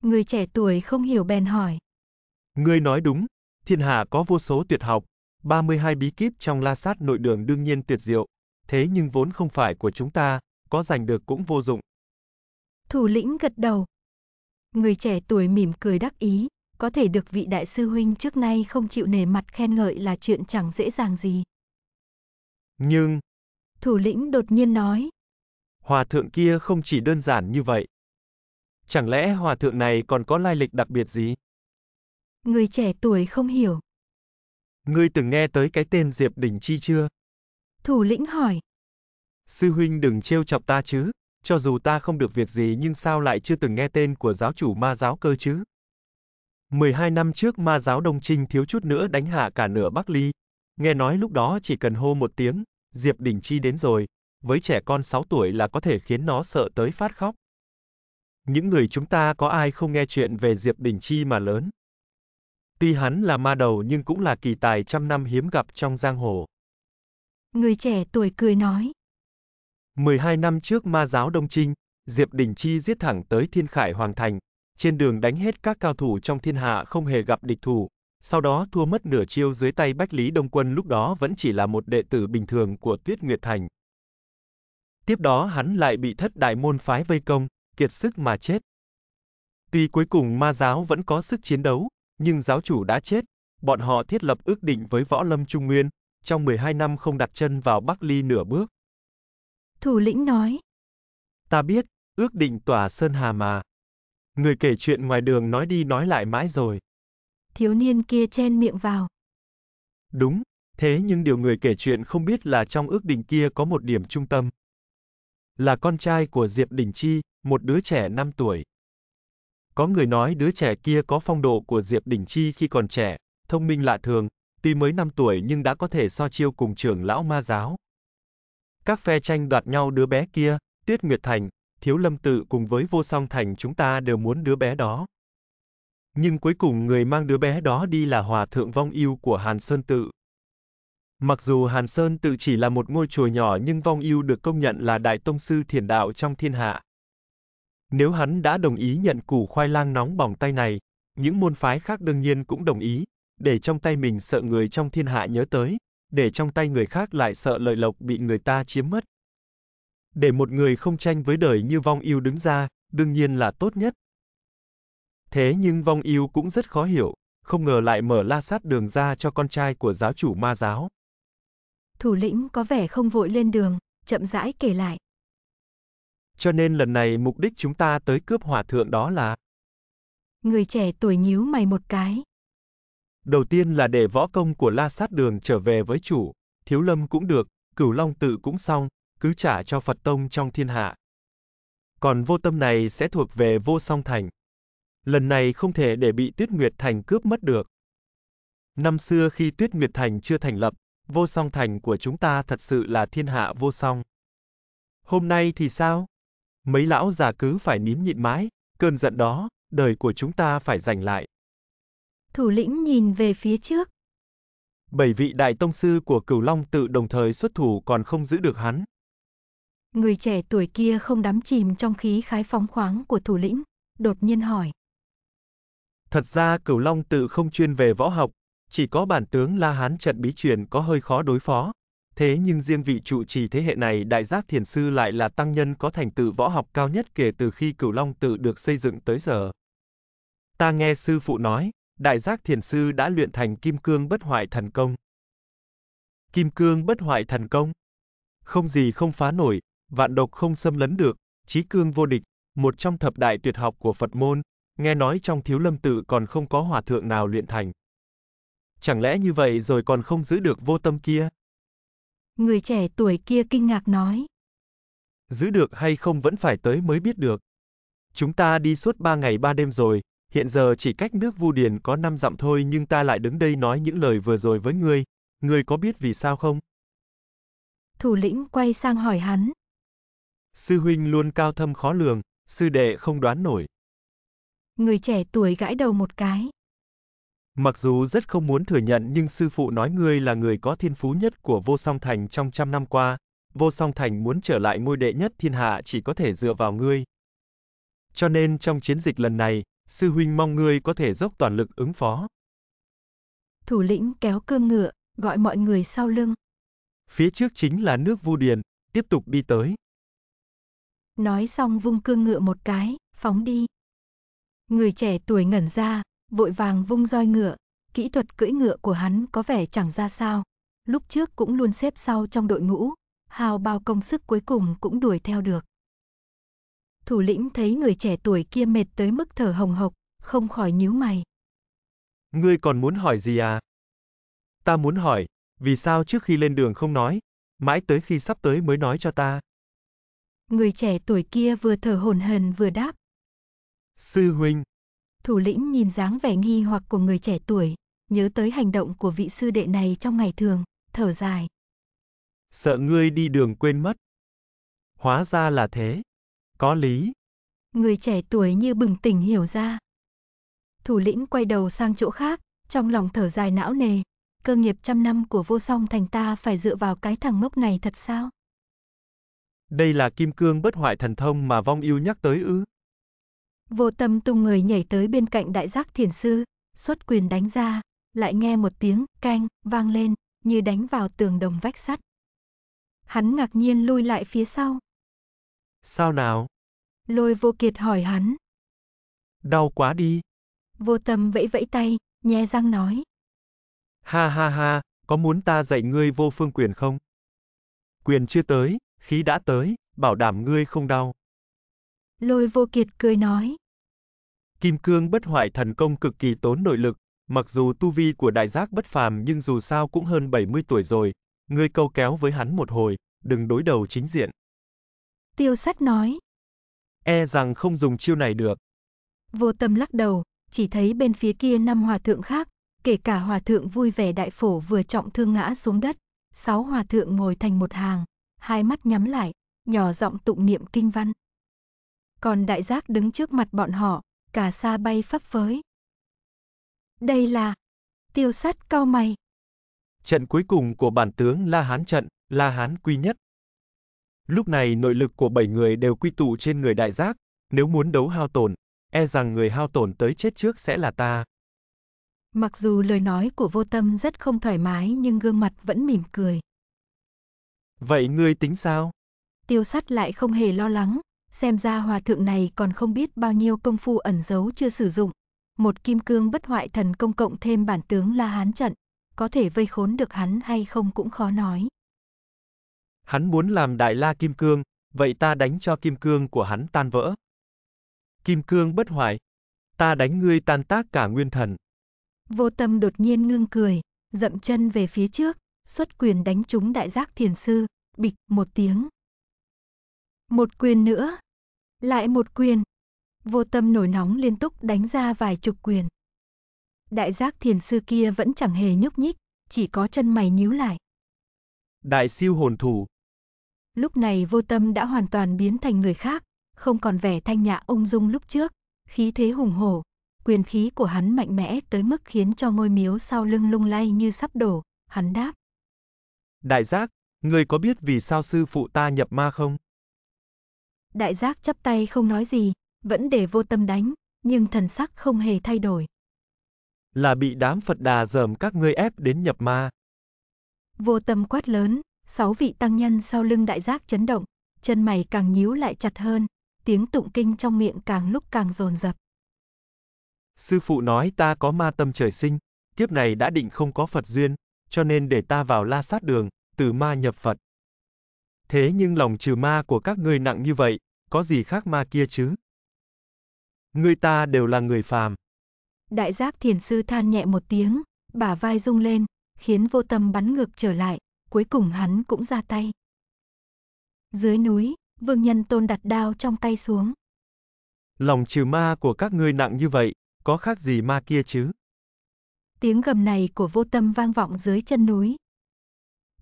Người trẻ tuổi không hiểu bèn hỏi. Người nói đúng, thiên hạ có vô số tuyệt học, 32 bí kíp trong la sát nội đường đương nhiên tuyệt diệu, thế nhưng vốn không phải của chúng ta, có giành được cũng vô dụng. Thủ lĩnh gật đầu. Người trẻ tuổi mỉm cười đắc ý, có thể được vị đại sư huynh trước nay không chịu nề mặt khen ngợi là chuyện chẳng dễ dàng gì. Nhưng... Thủ lĩnh đột nhiên nói. Hòa thượng kia không chỉ đơn giản như vậy. Chẳng lẽ hòa thượng này còn có lai lịch đặc biệt gì? Người trẻ tuổi không hiểu. Ngươi từng nghe tới cái tên Diệp Đình Chi chưa? Thủ lĩnh hỏi. Sư huynh đừng trêu chọc ta chứ, cho dù ta không được việc gì nhưng sao lại chưa từng nghe tên của giáo chủ ma giáo cơ chứ? 12 năm trước ma giáo Đông Trinh thiếu chút nữa đánh hạ cả nửa Bắc Ly, Nghe nói lúc đó chỉ cần hô một tiếng, Diệp Đình Chi đến rồi, với trẻ con 6 tuổi là có thể khiến nó sợ tới phát khóc. Những người chúng ta có ai không nghe chuyện về Diệp Đình Chi mà lớn? Tuy hắn là ma đầu nhưng cũng là kỳ tài trăm năm hiếm gặp trong giang hồ. Người trẻ tuổi cười nói. 12 năm trước ma giáo Đông Trinh, Diệp Đình Chi giết thẳng tới Thiên Khải Hoàng Thành, trên đường đánh hết các cao thủ trong thiên hạ không hề gặp địch thủ, sau đó thua mất nửa chiêu dưới tay Bách Lý Đông Quân lúc đó vẫn chỉ là một đệ tử bình thường của Tuyết Nguyệt Thành. Tiếp đó hắn lại bị thất đại môn phái vây công, kiệt sức mà chết. Tuy cuối cùng ma giáo vẫn có sức chiến đấu, nhưng giáo chủ đã chết, bọn họ thiết lập ước định với Võ Lâm Trung Nguyên, trong 12 năm không đặt chân vào Bắc Ly nửa bước. Thủ lĩnh nói. Ta biết, ước định tỏa Sơn Hà mà. Người kể chuyện ngoài đường nói đi nói lại mãi rồi thiếu niên kia chen miệng vào. Đúng, thế nhưng điều người kể chuyện không biết là trong ước định kia có một điểm trung tâm. Là con trai của Diệp Đình Chi, một đứa trẻ 5 tuổi. Có người nói đứa trẻ kia có phong độ của Diệp Đình Chi khi còn trẻ, thông minh lạ thường, tuy mới 5 tuổi nhưng đã có thể so chiêu cùng trưởng lão ma giáo. Các phe tranh đoạt nhau đứa bé kia, Tuyết Nguyệt Thành, Thiếu Lâm Tự cùng với Vô Song Thành chúng ta đều muốn đứa bé đó. Nhưng cuối cùng người mang đứa bé đó đi là Hòa Thượng Vong Yêu của Hàn Sơn Tự. Mặc dù Hàn Sơn Tự chỉ là một ngôi chùa nhỏ nhưng Vong Yêu được công nhận là Đại Tông Sư Thiền Đạo trong thiên hạ. Nếu hắn đã đồng ý nhận củ khoai lang nóng bỏng tay này, những môn phái khác đương nhiên cũng đồng ý, để trong tay mình sợ người trong thiên hạ nhớ tới, để trong tay người khác lại sợ lợi lộc bị người ta chiếm mất. Để một người không tranh với đời như vong yêu đứng ra, đương nhiên là tốt nhất, Thế nhưng vong yêu cũng rất khó hiểu, không ngờ lại mở la sát đường ra cho con trai của giáo chủ ma giáo. Thủ lĩnh có vẻ không vội lên đường, chậm rãi kể lại. Cho nên lần này mục đích chúng ta tới cướp hòa thượng đó là Người trẻ tuổi nhíu mày một cái. Đầu tiên là để võ công của La Sát Đường trở về với chủ, Thiếu Lâm cũng được, Cửu Long tự cũng xong, cứ trả cho Phật Tông trong thiên hạ. Còn vô tâm này sẽ thuộc về vô song thành. Lần này không thể để bị Tuyết Nguyệt Thành cướp mất được. Năm xưa khi Tuyết Nguyệt Thành chưa thành lập, vô song thành của chúng ta thật sự là thiên hạ vô song. Hôm nay thì sao? Mấy lão già cứ phải nín nhịn mãi, cơn giận đó, đời của chúng ta phải giành lại. Thủ lĩnh nhìn về phía trước. Bảy vị đại tông sư của Cửu Long tự đồng thời xuất thủ còn không giữ được hắn. Người trẻ tuổi kia không đắm chìm trong khí khái phóng khoáng của thủ lĩnh, đột nhiên hỏi. Thật ra Cửu Long tự không chuyên về võ học, chỉ có bản tướng La Hán trận bí truyền có hơi khó đối phó. Thế nhưng riêng vị trụ trì thế hệ này Đại Giác Thiền Sư lại là tăng nhân có thành tựu võ học cao nhất kể từ khi Cửu Long tự được xây dựng tới giờ. Ta nghe sư phụ nói, Đại Giác Thiền Sư đã luyện thành Kim Cương Bất Hoại Thần Công. Kim Cương Bất Hoại Thần Công? Không gì không phá nổi, vạn độc không xâm lấn được, trí cương vô địch, một trong thập đại tuyệt học của Phật môn, nghe nói trong thiếu lâm tự còn không có hòa thượng nào luyện thành. Chẳng lẽ như vậy rồi còn không giữ được vô tâm kia? Người trẻ tuổi kia kinh ngạc nói. Giữ được hay không vẫn phải tới mới biết được. Chúng ta đi suốt ba ngày ba đêm rồi, hiện giờ chỉ cách nước Vu Điền có năm dặm thôi nhưng ta lại đứng đây nói những lời vừa rồi với ngươi, ngươi có biết vì sao không? Thủ lĩnh quay sang hỏi hắn. Sư huynh luôn cao thâm khó lường, sư đệ không đoán nổi. Người trẻ tuổi gãi đầu một cái. Mặc dù rất không muốn thừa nhận nhưng sư phụ nói ngươi là người có thiên phú nhất của vô song thành trong trăm năm qua. Vô song thành muốn trở lại ngôi đệ nhất thiên hạ chỉ có thể dựa vào ngươi. Cho nên trong chiến dịch lần này, sư huynh mong ngươi có thể dốc toàn lực ứng phó. Thủ lĩnh kéo cương ngựa, gọi mọi người sau lưng. Phía trước chính là nước vu điền, tiếp tục đi tới. Nói xong vung cương ngựa một cái, phóng đi. Người trẻ tuổi ngẩn ra, vội vàng vung roi ngựa, kỹ thuật cưỡi ngựa của hắn có vẻ chẳng ra sao. Lúc trước cũng luôn xếp sau trong đội ngũ, hào bao công sức cuối cùng cũng đuổi theo được. Thủ lĩnh thấy người trẻ tuổi kia mệt tới mức thở hồng hộc, không khỏi nhíu mày. Ngươi còn muốn hỏi gì à? Ta muốn hỏi, vì sao trước khi lên đường không nói, mãi tới khi sắp tới mới nói cho ta? Người trẻ tuổi kia vừa thở hổn hển vừa đáp, Sư huynh. Thủ lĩnh nhìn dáng vẻ nghi hoặc của người trẻ tuổi, nhớ tới hành động của vị sư đệ này trong ngày thường, thở dài. Sợ ngươi đi đường quên mất. Hóa ra là thế. Có lý. Người trẻ tuổi như bừng tỉnh hiểu ra. Thủ lĩnh quay đầu sang chỗ khác, trong lòng thở dài não nề. Cơ nghiệp trăm năm của vô song thành ta phải dựa vào cái thằng mốc này thật sao? Đây là kim cương bất hoại thần thông mà vong yêu nhắc tới ư? Vô tâm tung người nhảy tới bên cạnh đại giác thiền sư, xuất quyền đánh ra, lại nghe một tiếng canh vang lên như đánh vào tường đồng vách sắt. Hắn ngạc nhiên lui lại phía sau. Sao nào? Lôi vô kiệt hỏi hắn. Đau quá đi. Vô tâm vẫy vẫy tay, nhe răng nói. Ha ha ha, có muốn ta dạy ngươi vô phương quyền không? Quyền chưa tới, khí đã tới, bảo đảm ngươi không đau. Lôi vô kiệt cười nói. Kim cương bất hoại thần công cực kỳ tốn nội lực, mặc dù tu vi của đại giác bất phàm nhưng dù sao cũng hơn 70 tuổi rồi, ngươi câu kéo với hắn một hồi, đừng đối đầu chính diện. Tiêu sắt nói. E rằng không dùng chiêu này được. Vô tâm lắc đầu, chỉ thấy bên phía kia năm hòa thượng khác, kể cả hòa thượng vui vẻ đại phổ vừa trọng thương ngã xuống đất, sáu hòa thượng ngồi thành một hàng, hai mắt nhắm lại, nhỏ giọng tụng niệm kinh văn còn đại giác đứng trước mặt bọn họ, cả xa bay phấp phới. Đây là tiêu sắt cao mày. Trận cuối cùng của bản tướng La Hán trận, La Hán quy nhất. Lúc này nội lực của bảy người đều quy tụ trên người đại giác, nếu muốn đấu hao tổn, e rằng người hao tổn tới chết trước sẽ là ta. Mặc dù lời nói của vô tâm rất không thoải mái nhưng gương mặt vẫn mỉm cười. Vậy ngươi tính sao? Tiêu sắt lại không hề lo lắng, xem ra hòa thượng này còn không biết bao nhiêu công phu ẩn giấu chưa sử dụng. Một kim cương bất hoại thần công cộng thêm bản tướng La Hán trận, có thể vây khốn được hắn hay không cũng khó nói. Hắn muốn làm đại la kim cương, vậy ta đánh cho kim cương của hắn tan vỡ. Kim cương bất hoại, ta đánh ngươi tan tác cả nguyên thần. Vô tâm đột nhiên ngưng cười, dậm chân về phía trước, xuất quyền đánh trúng đại giác thiền sư, bịch một tiếng. Một quyền nữa, lại một quyền. Vô tâm nổi nóng liên tục đánh ra vài chục quyền. Đại giác thiền sư kia vẫn chẳng hề nhúc nhích, chỉ có chân mày nhíu lại. Đại siêu hồn thủ. Lúc này vô tâm đã hoàn toàn biến thành người khác, không còn vẻ thanh nhã ung dung lúc trước, khí thế hùng hổ, quyền khí của hắn mạnh mẽ tới mức khiến cho ngôi miếu sau lưng lung lay như sắp đổ, hắn đáp. Đại giác, người có biết vì sao sư phụ ta nhập ma không? Đại giác chắp tay không nói gì, vẫn để vô tâm đánh, nhưng thần sắc không hề thay đổi. Là bị đám Phật đà dởm các ngươi ép đến nhập ma. Vô tâm quát lớn, sáu vị tăng nhân sau lưng đại giác chấn động, chân mày càng nhíu lại chặt hơn, tiếng tụng kinh trong miệng càng lúc càng dồn dập. Sư phụ nói ta có ma tâm trời sinh, kiếp này đã định không có Phật duyên, cho nên để ta vào la sát đường, từ ma nhập Phật. Thế nhưng lòng trừ ma của các ngươi nặng như vậy, có gì khác ma kia chứ? Người ta đều là người phàm. Đại giác thiền sư than nhẹ một tiếng, bả vai rung lên, khiến vô tâm bắn ngược trở lại, cuối cùng hắn cũng ra tay. Dưới núi, vương nhân tôn đặt đao trong tay xuống. Lòng trừ ma của các ngươi nặng như vậy, có khác gì ma kia chứ? Tiếng gầm này của vô tâm vang vọng dưới chân núi.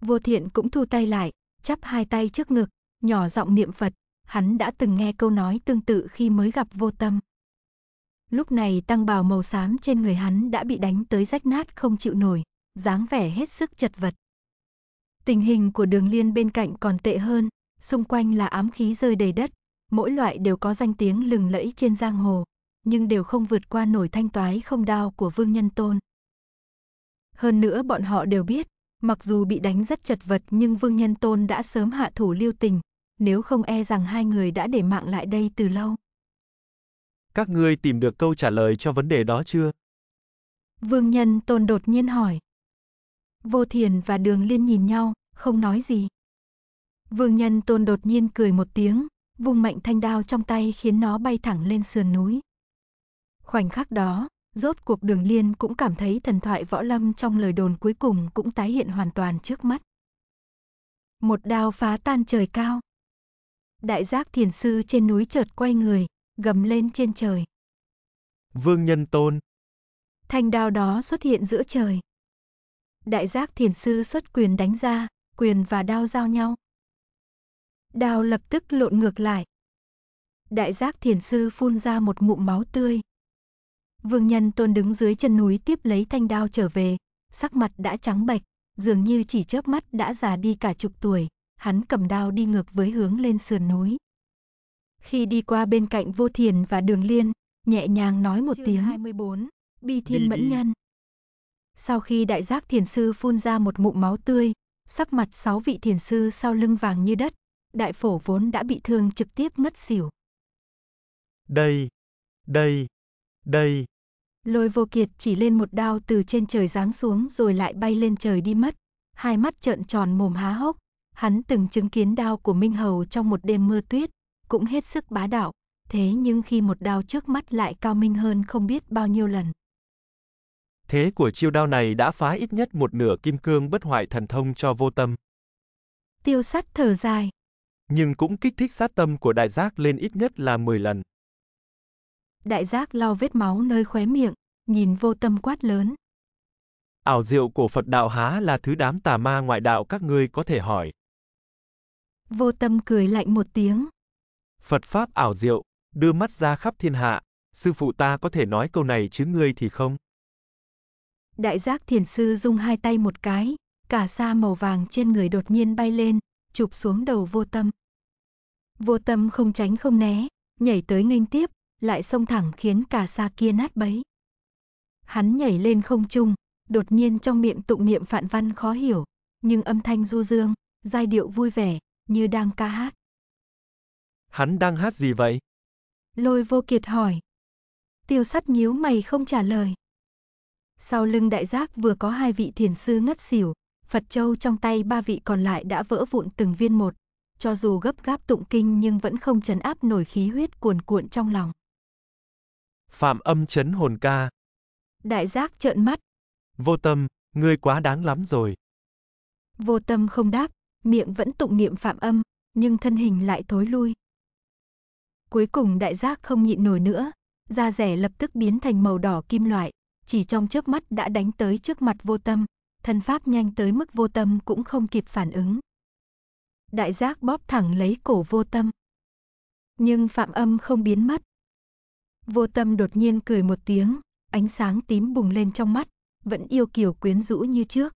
Vô thiện cũng thu tay lại, chắp hai tay trước ngực, nhỏ giọng niệm Phật, hắn đã từng nghe câu nói tương tự khi mới gặp vô tâm. Lúc này tăng bào màu xám trên người hắn đã bị đánh tới rách nát không chịu nổi, dáng vẻ hết sức chật vật. Tình hình của đường liên bên cạnh còn tệ hơn, xung quanh là ám khí rơi đầy đất, mỗi loại đều có danh tiếng lừng lẫy trên giang hồ, nhưng đều không vượt qua nổi thanh toái không đao của Vương Nhân Tôn. Hơn nữa bọn họ đều biết, mặc dù bị đánh rất chật vật nhưng Vương Nhân Tôn đã sớm hạ thủ lưu tình, nếu không e rằng hai người đã để mạng lại đây từ lâu. Các ngươi tìm được câu trả lời cho vấn đề đó chưa? Vương Nhân Tôn đột nhiên hỏi. Vô Thiền và Đường Liên nhìn nhau, không nói gì. Vương Nhân Tôn đột nhiên cười một tiếng, vung mạnh thanh đao trong tay khiến nó bay thẳng lên sườn núi. Khoảnh khắc đó, rốt cuộc Đường Liên cũng cảm thấy thần thoại võ lâm trong lời đồn cuối cùng cũng tái hiện hoàn toàn trước mắt. Một đao phá tan trời cao đại giác thiền sư trên núi chợt quay người, gầm lên trên trời. Vương nhân tôn. Thanh đao đó xuất hiện giữa trời. Đại giác thiền sư xuất quyền đánh ra, quyền và đao giao nhau. Đao lập tức lộn ngược lại. Đại giác thiền sư phun ra một ngụm máu tươi. Vương nhân tôn đứng dưới chân núi tiếp lấy thanh đao trở về, sắc mặt đã trắng bệch, dường như chỉ chớp mắt đã già đi cả chục tuổi, hắn cầm đao đi ngược với hướng lên sườn núi. Khi đi qua bên cạnh Vô Thiền và Đường Liên, nhẹ nhàng nói một Chương tiếng. 24, Bi Thiên đi Mẫn đi. Nhân. Sau khi đại giác thiền sư phun ra một mụn máu tươi, sắc mặt sáu vị thiền sư sau lưng vàng như đất, đại phổ vốn đã bị thương trực tiếp ngất xỉu. Đây, đây, đây. Lôi vô kiệt chỉ lên một đao từ trên trời giáng xuống rồi lại bay lên trời đi mất. Hai mắt trợn tròn mồm há hốc, Hắn từng chứng kiến đao của Minh Hầu trong một đêm mưa tuyết, cũng hết sức bá đạo, thế nhưng khi một đao trước mắt lại cao minh hơn không biết bao nhiêu lần. Thế của chiêu đao này đã phá ít nhất một nửa kim cương bất hoại thần thông cho vô tâm. Tiêu sắt thở dài. Nhưng cũng kích thích sát tâm của đại giác lên ít nhất là 10 lần. Đại giác lau vết máu nơi khóe miệng, nhìn vô tâm quát lớn. Ảo diệu của Phật đạo há là thứ đám tà ma ngoại đạo các ngươi có thể hỏi. Vô tâm cười lạnh một tiếng. Phật Pháp ảo diệu, đưa mắt ra khắp thiên hạ. Sư phụ ta có thể nói câu này chứ ngươi thì không. Đại giác thiền sư dung hai tay một cái, cả sa màu vàng trên người đột nhiên bay lên, chụp xuống đầu vô tâm. Vô tâm không tránh không né, nhảy tới nghênh tiếp, lại xông thẳng khiến cả sa kia nát bấy. Hắn nhảy lên không trung, đột nhiên trong miệng tụng niệm phạn văn khó hiểu, nhưng âm thanh du dương, giai điệu vui vẻ, như đang ca hát. Hắn đang hát gì vậy? Lôi vô kiệt hỏi. Tiêu sắt nhíu mày không trả lời. Sau lưng đại giác vừa có hai vị thiền sư ngất xỉu, Phật Châu trong tay ba vị còn lại đã vỡ vụn từng viên một, cho dù gấp gáp tụng kinh nhưng vẫn không chấn áp nổi khí huyết cuồn cuộn trong lòng. Phạm âm chấn hồn ca. Đại giác trợn mắt. Vô tâm, ngươi quá đáng lắm rồi. Vô tâm không đáp, miệng vẫn tụng niệm phạm âm, nhưng thân hình lại thối lui. Cuối cùng đại giác không nhịn nổi nữa, da rẻ lập tức biến thành màu đỏ kim loại, chỉ trong chớp mắt đã đánh tới trước mặt vô tâm, thân pháp nhanh tới mức vô tâm cũng không kịp phản ứng. Đại giác bóp thẳng lấy cổ vô tâm. Nhưng phạm âm không biến mất. Vô tâm đột nhiên cười một tiếng, ánh sáng tím bùng lên trong mắt, vẫn yêu kiều quyến rũ như trước.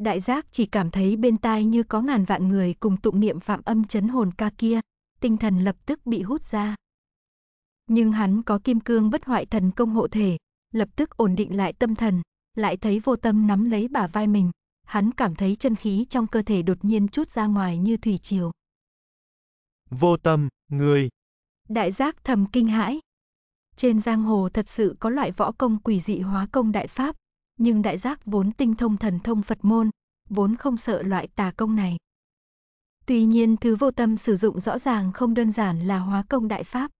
Đại giác chỉ cảm thấy bên tai như có ngàn vạn người cùng tụng niệm phạm âm chấn hồn ca kia, tinh thần lập tức bị hút ra. Nhưng hắn có kim cương bất hoại thần công hộ thể, lập tức ổn định lại tâm thần, lại thấy vô tâm nắm lấy bả vai mình, hắn cảm thấy chân khí trong cơ thể đột nhiên chút ra ngoài như thủy triều. Vô tâm, người. Đại giác thầm kinh hãi. Trên giang hồ thật sự có loại võ công quỷ dị hóa công đại pháp, nhưng đại giác vốn tinh thông thần thông Phật môn, vốn không sợ loại tà công này. Tuy nhiên thứ vô tâm sử dụng rõ ràng không đơn giản là hóa công đại pháp.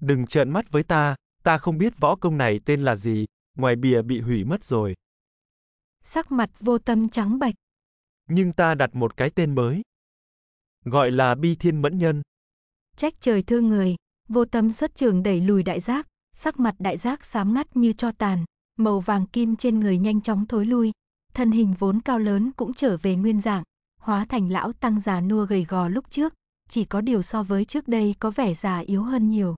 Đừng trợn mắt với ta, ta không biết võ công này tên là gì, ngoài bìa bị hủy mất rồi. Sắc mặt vô tâm trắng bạch. Nhưng ta đặt một cái tên mới. Gọi là bi thiên mẫn nhân. Trách trời thương người, vô tâm xuất trường đẩy lùi đại giác, sắc mặt đại giác xám ngắt như cho tàn, màu vàng kim trên người nhanh chóng thối lui, thân hình vốn cao lớn cũng trở về nguyên dạng, hóa thành lão tăng già nua gầy gò lúc trước, chỉ có điều so với trước đây có vẻ già yếu hơn nhiều.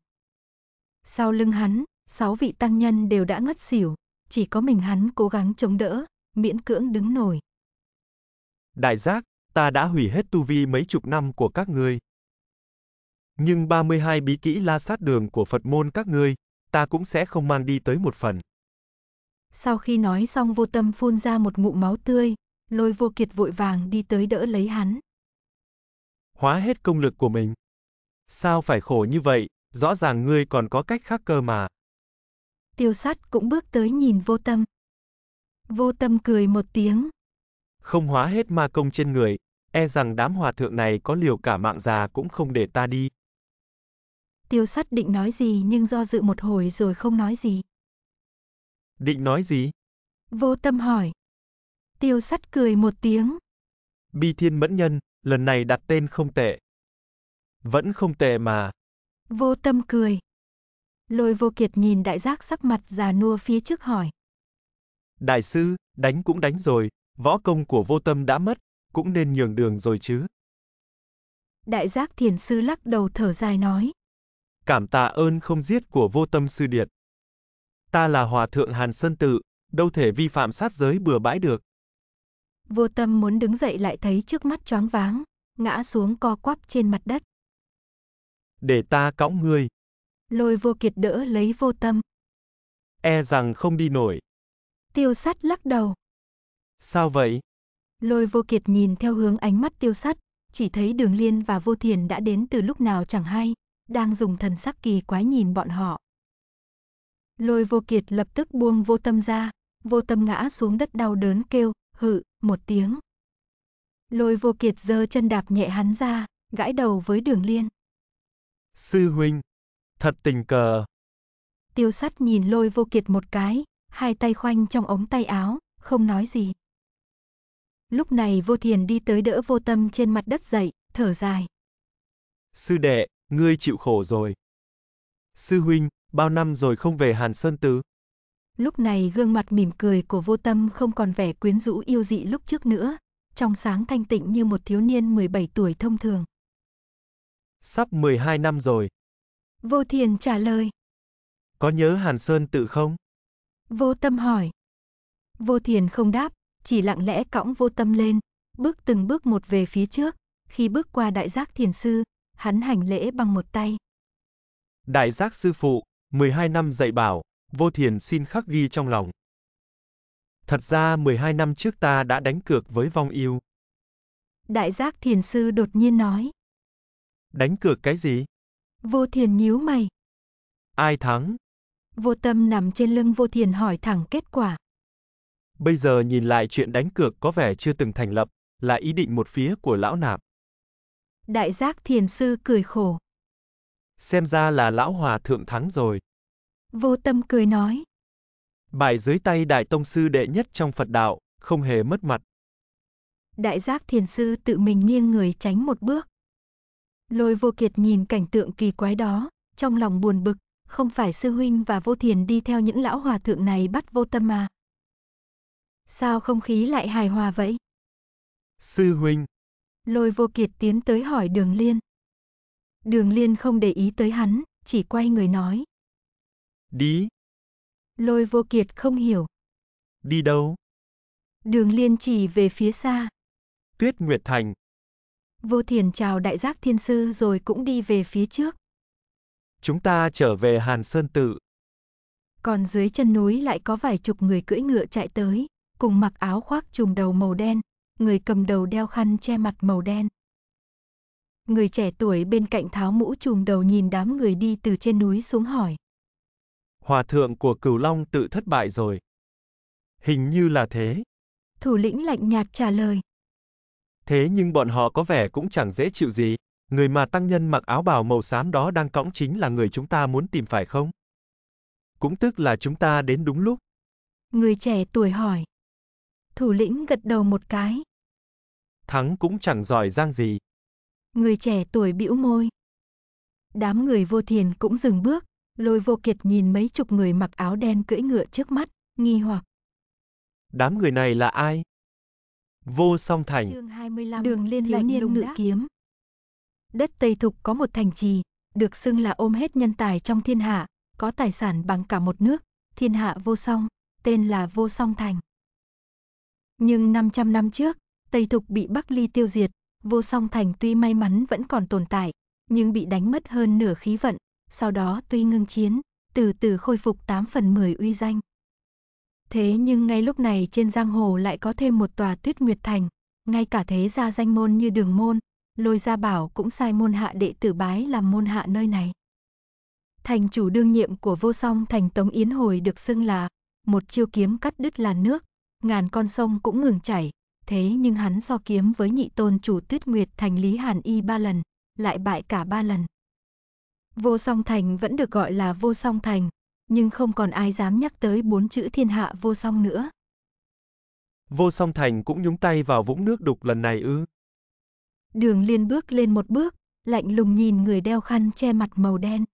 Sau lưng hắn, sáu vị tăng nhân đều đã ngất xỉu, chỉ có mình hắn cố gắng chống đỡ, miễn cưỡng đứng nổi. Đại giác, ta đã hủy hết tu vi mấy chục năm của các ngươi. Nhưng 32 bí kỹ la sát đường của Phật môn các ngươi, ta cũng sẽ không mang đi tới một phần. Sau khi nói xong vô tâm phun ra một ngụm máu tươi, lôi vô kiệt vội vàng đi tới đỡ lấy hắn. Hóa hết công lực của mình. Sao phải khổ như vậy, rõ ràng ngươi còn có cách khác cơ mà. Tiêu sát cũng bước tới nhìn vô tâm. Vô tâm cười một tiếng. Không hóa hết ma công trên người, e rằng đám hòa thượng này có liều cả mạng già cũng không để ta đi. Tiêu sắt định nói gì nhưng do dự một hồi rồi không nói gì. Định nói gì? Vô tâm hỏi. Tiêu sắt cười một tiếng. Bi thiên mẫn nhân, lần này đặt tên không tệ. Vẫn không tệ mà. Vô tâm cười. Lôi vô kiệt nhìn đại giác sắc mặt già nua phía trước hỏi. Đại sư, đánh cũng đánh rồi, võ công của vô tâm đã mất, cũng nên nhường đường rồi chứ. Đại giác thiền sư lắc đầu thở dài nói. Cảm tạ ơn không giết của vô tâm sư điệt. Ta là Hòa Thượng Hàn Sơn Tự, đâu thể vi phạm sát giới bừa bãi được. Vô tâm muốn đứng dậy lại thấy trước mắt choáng váng, ngã xuống co quắp trên mặt đất. Để ta cõng ngươi. Lôi vô kiệt đỡ lấy vô tâm. E rằng không đi nổi. Tiêu sắt lắc đầu. Sao vậy? Lôi vô kiệt nhìn theo hướng ánh mắt tiêu sắt, chỉ thấy đường liên và vô thiền đã đến từ lúc nào chẳng hay, đang dùng thần sắc kỳ quái nhìn bọn họ. Lôi vô kiệt lập tức buông vô tâm ra, vô tâm ngã xuống đất đau đớn kêu, hự, một tiếng. Lôi vô kiệt giơ chân đạp nhẹ hắn ra, gãi đầu với đường liên. Sư huynh, thật tình cờ. Tiêu sắt nhìn lôi vô kiệt một cái, hai tay khoanh trong ống tay áo, không nói gì. Lúc này vô thiền đi tới đỡ vô tâm trên mặt đất dậy, thở dài. Sư đệ, ngươi chịu khổ rồi. Sư huynh, bao năm rồi không về Hàn Sơn Tứ. Lúc này gương mặt mỉm cười của vô tâm không còn vẻ quyến rũ yêu dị lúc trước nữa, trong sáng thanh tịnh như một thiếu niên 17 tuổi thông thường. Sắp 12 năm rồi. Vô thiền trả lời. Có nhớ Hàn Sơn tự không? Vô tâm hỏi. Vô thiền không đáp, chỉ lặng lẽ cõng vô tâm lên, bước từng bước một về phía trước. Khi bước qua đại giác thiền sư, hắn hành lễ bằng một tay. Đại giác sư phụ, 12 năm dạy bảo, Vô Thiền xin khắc ghi trong lòng. Thật ra 12 năm trước ta đã đánh cược với vong yêu. Đại giác thiền sư đột nhiên nói. Đánh cược cái gì? Vô thiền nhíu mày. Ai thắng? Vô tâm nằm trên lưng vô thiền hỏi thẳng kết quả. Bây giờ nhìn lại chuyện đánh cược có vẻ chưa từng thành lập, là ý định một phía của lão nạp. Đại giác thiền sư cười khổ xem ra là lão hòa thượng thắng rồi. Vô tâm cười nói. Bài dưới tay đại tông sư đệ nhất trong Phật đạo, không hề mất mặt. Đại giác thiền sư tự mình nghiêng người tránh một bước. Lôi vô kiệt nhìn cảnh tượng kỳ quái đó, trong lòng buồn bực, không phải sư huynh và vô thiền đi theo những lão hòa thượng này bắt vô tâm mà. Sao không khí lại hài hòa vậy? Sư huynh. Lôi vô kiệt tiến tới hỏi đường liên. Đường Liên không để ý tới hắn, chỉ quay người nói. Đi. Lôi vô kiệt không hiểu. Đi đâu? Đường Liên chỉ về phía xa. Tuyết Nguyệt Thành. Vô Thiền chào đại giác thiên sư rồi cũng đi về phía trước. Chúng ta trở về Hàn Sơn Tự. Còn dưới chân núi lại có vài chục người cưỡi ngựa chạy tới, cùng mặc áo khoác trùm đầu màu đen, người cầm đầu đeo khăn che mặt màu đen. Người trẻ tuổi bên cạnh tháo mũ trùm đầu nhìn đám người đi từ trên núi xuống hỏi. Hòa thượng của cửu long tự thất bại rồi. Hình như là thế. Thủ lĩnh lạnh nhạt trả lời. Thế nhưng bọn họ có vẻ cũng chẳng dễ chịu gì. Người mà tăng nhân mặc áo bào màu xám đó đang cõng chính là người chúng ta muốn tìm phải không? Cũng tức là chúng ta đến đúng lúc. Người trẻ tuổi hỏi. Thủ lĩnh gật đầu một cái. Thắng cũng chẳng giỏi giang gì. Người trẻ tuổi bĩu môi. Đám người vô thiền cũng dừng bước, lôi vô kiệt nhìn mấy chục người mặc áo đen cưỡi ngựa trước mắt, nghi hoặc. Đám người này là ai? Vô song thành. Chương 25, đường liên thiếu niên ngự kiếm. Đất Tây Thục có một thành trì, được xưng là ôm hết nhân tài trong thiên hạ, có tài sản bằng cả một nước, thiên hạ vô song, tên là Vô Song Thành. Nhưng 500 năm trước, Tây Thục bị Bắc Ly tiêu diệt, Vô song thành tuy may mắn vẫn còn tồn tại, nhưng bị đánh mất hơn nửa khí vận, sau đó tuy ngưng chiến, từ từ khôi phục 8 phần 10 uy danh. Thế nhưng ngay lúc này trên giang hồ lại có thêm một tòa tuyết nguyệt thành, ngay cả thế gia danh môn như đường môn, lôi gia bảo cũng sai môn hạ đệ tử bái làm môn hạ nơi này. Thành chủ đương nhiệm của vô song thành Tống Yến Hồi được xưng là một chiêu kiếm cắt đứt làn nước, ngàn con sông cũng ngừng chảy, thế nhưng hắn so kiếm với nhị tôn chủ Tuyết Nguyệt thành Lý Hàn Y ba lần, lại bại cả ba lần. Vô song thành vẫn được gọi là vô song thành, nhưng không còn ai dám nhắc tới bốn chữ thiên hạ vô song nữa. Vô song thành cũng nhúng tay vào vũng nước đục lần này ư. Đường liên bước lên một bước, lạnh lùng nhìn người đeo khăn che mặt màu đen.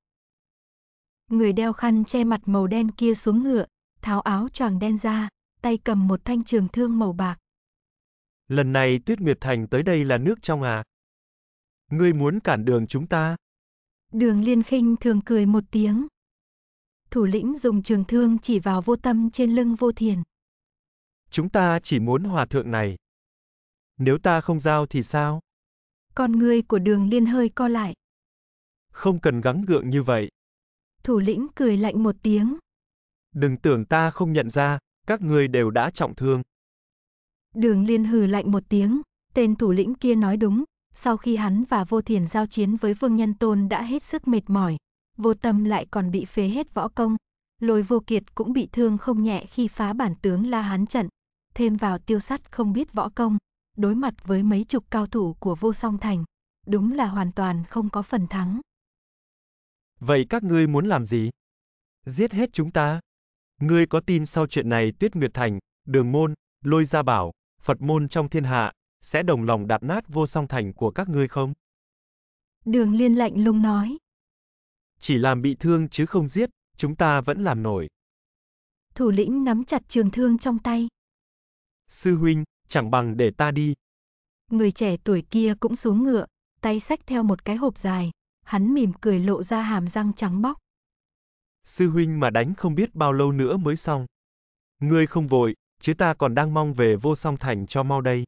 Người đeo khăn che mặt màu đen kia xuống ngựa, tháo áo choàng đen ra, tay cầm một thanh trường thương màu bạc, Lần này Tuyết Nguyệt Thành tới đây là nước trong à? Ngươi muốn cản đường chúng ta? Đường liên khinh thường cười một tiếng. Thủ lĩnh dùng trường thương chỉ vào vô tâm trên lưng vô thiền. Chúng ta chỉ muốn hòa thượng này. Nếu ta không giao thì sao? Con ngươi của đường liên hơi co lại. Không cần gắng gượng như vậy. Thủ lĩnh cười lạnh một tiếng. Đừng tưởng ta không nhận ra, các ngươi đều đã trọng thương. Đường Liên hừ lạnh một tiếng, tên thủ lĩnh kia nói đúng, sau khi hắn và Vô Thiền giao chiến với Vương Nhân Tôn đã hết sức mệt mỏi, vô tâm lại còn bị phế hết võ công. Lôi vô kiệt cũng bị thương không nhẹ khi phá bản tướng La Hán trận, thêm vào tiêu sắt không biết võ công, đối mặt với mấy chục cao thủ của vô song thành, đúng là hoàn toàn không có phần thắng. Vậy các ngươi muốn làm gì? Giết hết chúng ta? Ngươi có tin sau chuyện này Tuyết Nguyệt Thành, Đường Môn, Lôi Gia Bảo, Phật môn trong thiên hạ, sẽ đồng lòng đạp nát vô song thành của các ngươi không? Đường liên lạnh lùng nói. Chỉ làm bị thương chứ không giết, chúng ta vẫn làm nổi. Thủ lĩnh nắm chặt trường thương trong tay. Sư huynh, chẳng bằng để ta đi. Người trẻ tuổi kia cũng xuống ngựa, tay xách theo một cái hộp dài, hắn mỉm cười lộ ra hàm răng trắng bóc. Sư huynh mà đánh không biết bao lâu nữa mới xong. Ngươi không vội, chứ ta còn đang mong về vô song thành cho mau đây.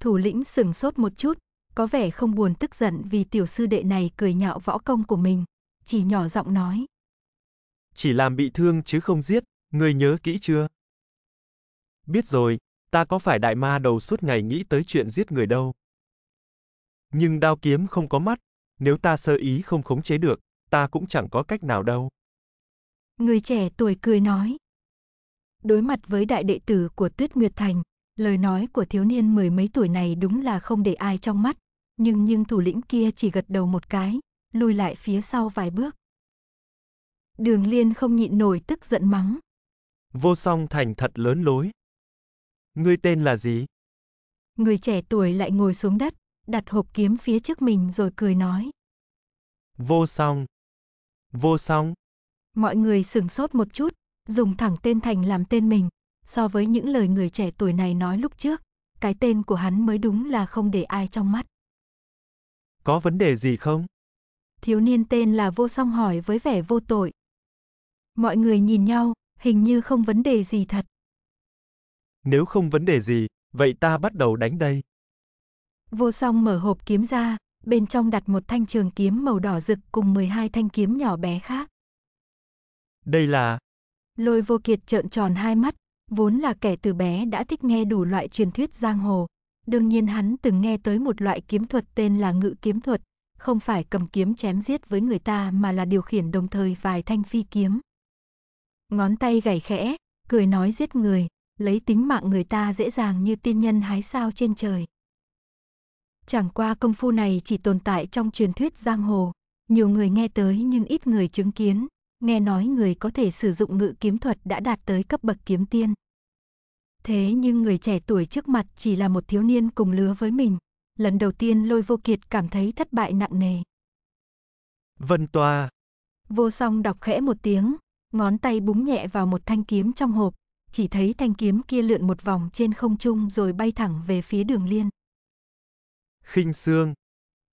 Thủ lĩnh sừng sốt một chút, có vẻ không buồn tức giận vì tiểu sư đệ này cười nhạo võ công của mình, chỉ nhỏ giọng nói. Chỉ làm bị thương chứ không giết, ngươi nhớ kỹ chưa? Biết rồi, ta có phải đại ma đầu suốt ngày nghĩ tới chuyện giết người đâu. Nhưng đao kiếm không có mắt, nếu ta sơ ý không khống chế được, ta cũng chẳng có cách nào đâu. Người trẻ tuổi cười nói đối mặt với đại đệ tử của Tuyết Nguyệt Thành, lời nói của thiếu niên mười mấy tuổi này đúng là không để ai trong mắt, nhưng nhưng thủ lĩnh kia chỉ gật đầu một cái, lùi lại phía sau vài bước. Đường Liên không nhịn nổi tức giận mắng. Vô song thành thật lớn lối. Ngươi tên là gì? Người trẻ tuổi lại ngồi xuống đất, đặt hộp kiếm phía trước mình rồi cười nói. Vô song. Vô song. Mọi người sửng sốt một chút, dùng thẳng tên Thành làm tên mình, so với những lời người trẻ tuổi này nói lúc trước, cái tên của hắn mới đúng là không để ai trong mắt. Có vấn đề gì không? Thiếu niên tên là Vô Song hỏi với vẻ vô tội. Mọi người nhìn nhau, hình như không vấn đề gì thật. Nếu không vấn đề gì, vậy ta bắt đầu đánh đây. Vô song mở hộp kiếm ra, bên trong đặt một thanh trường kiếm màu đỏ rực cùng 12 thanh kiếm nhỏ bé khác. Đây là... Lôi vô kiệt trợn tròn hai mắt, vốn là kẻ từ bé đã thích nghe đủ loại truyền thuyết giang hồ. Đương nhiên hắn từng nghe tới một loại kiếm thuật tên là ngự kiếm thuật, không phải cầm kiếm chém giết với người ta mà là điều khiển đồng thời vài thanh phi kiếm. Ngón tay gảy khẽ, cười nói giết người, lấy tính mạng người ta dễ dàng như tiên nhân hái sao trên trời. Chẳng qua công phu này chỉ tồn tại trong truyền thuyết giang hồ, nhiều người nghe tới nhưng ít người chứng kiến nghe nói người có thể sử dụng ngự kiếm thuật đã đạt tới cấp bậc kiếm tiên. Thế nhưng người trẻ tuổi trước mặt chỉ là một thiếu niên cùng lứa với mình. Lần đầu tiên lôi vô kiệt cảm thấy thất bại nặng nề. Vân Toa. Vô song đọc khẽ một tiếng, ngón tay búng nhẹ vào một thanh kiếm trong hộp, chỉ thấy thanh kiếm kia lượn một vòng trên không trung rồi bay thẳng về phía đường liên. Khinh xương.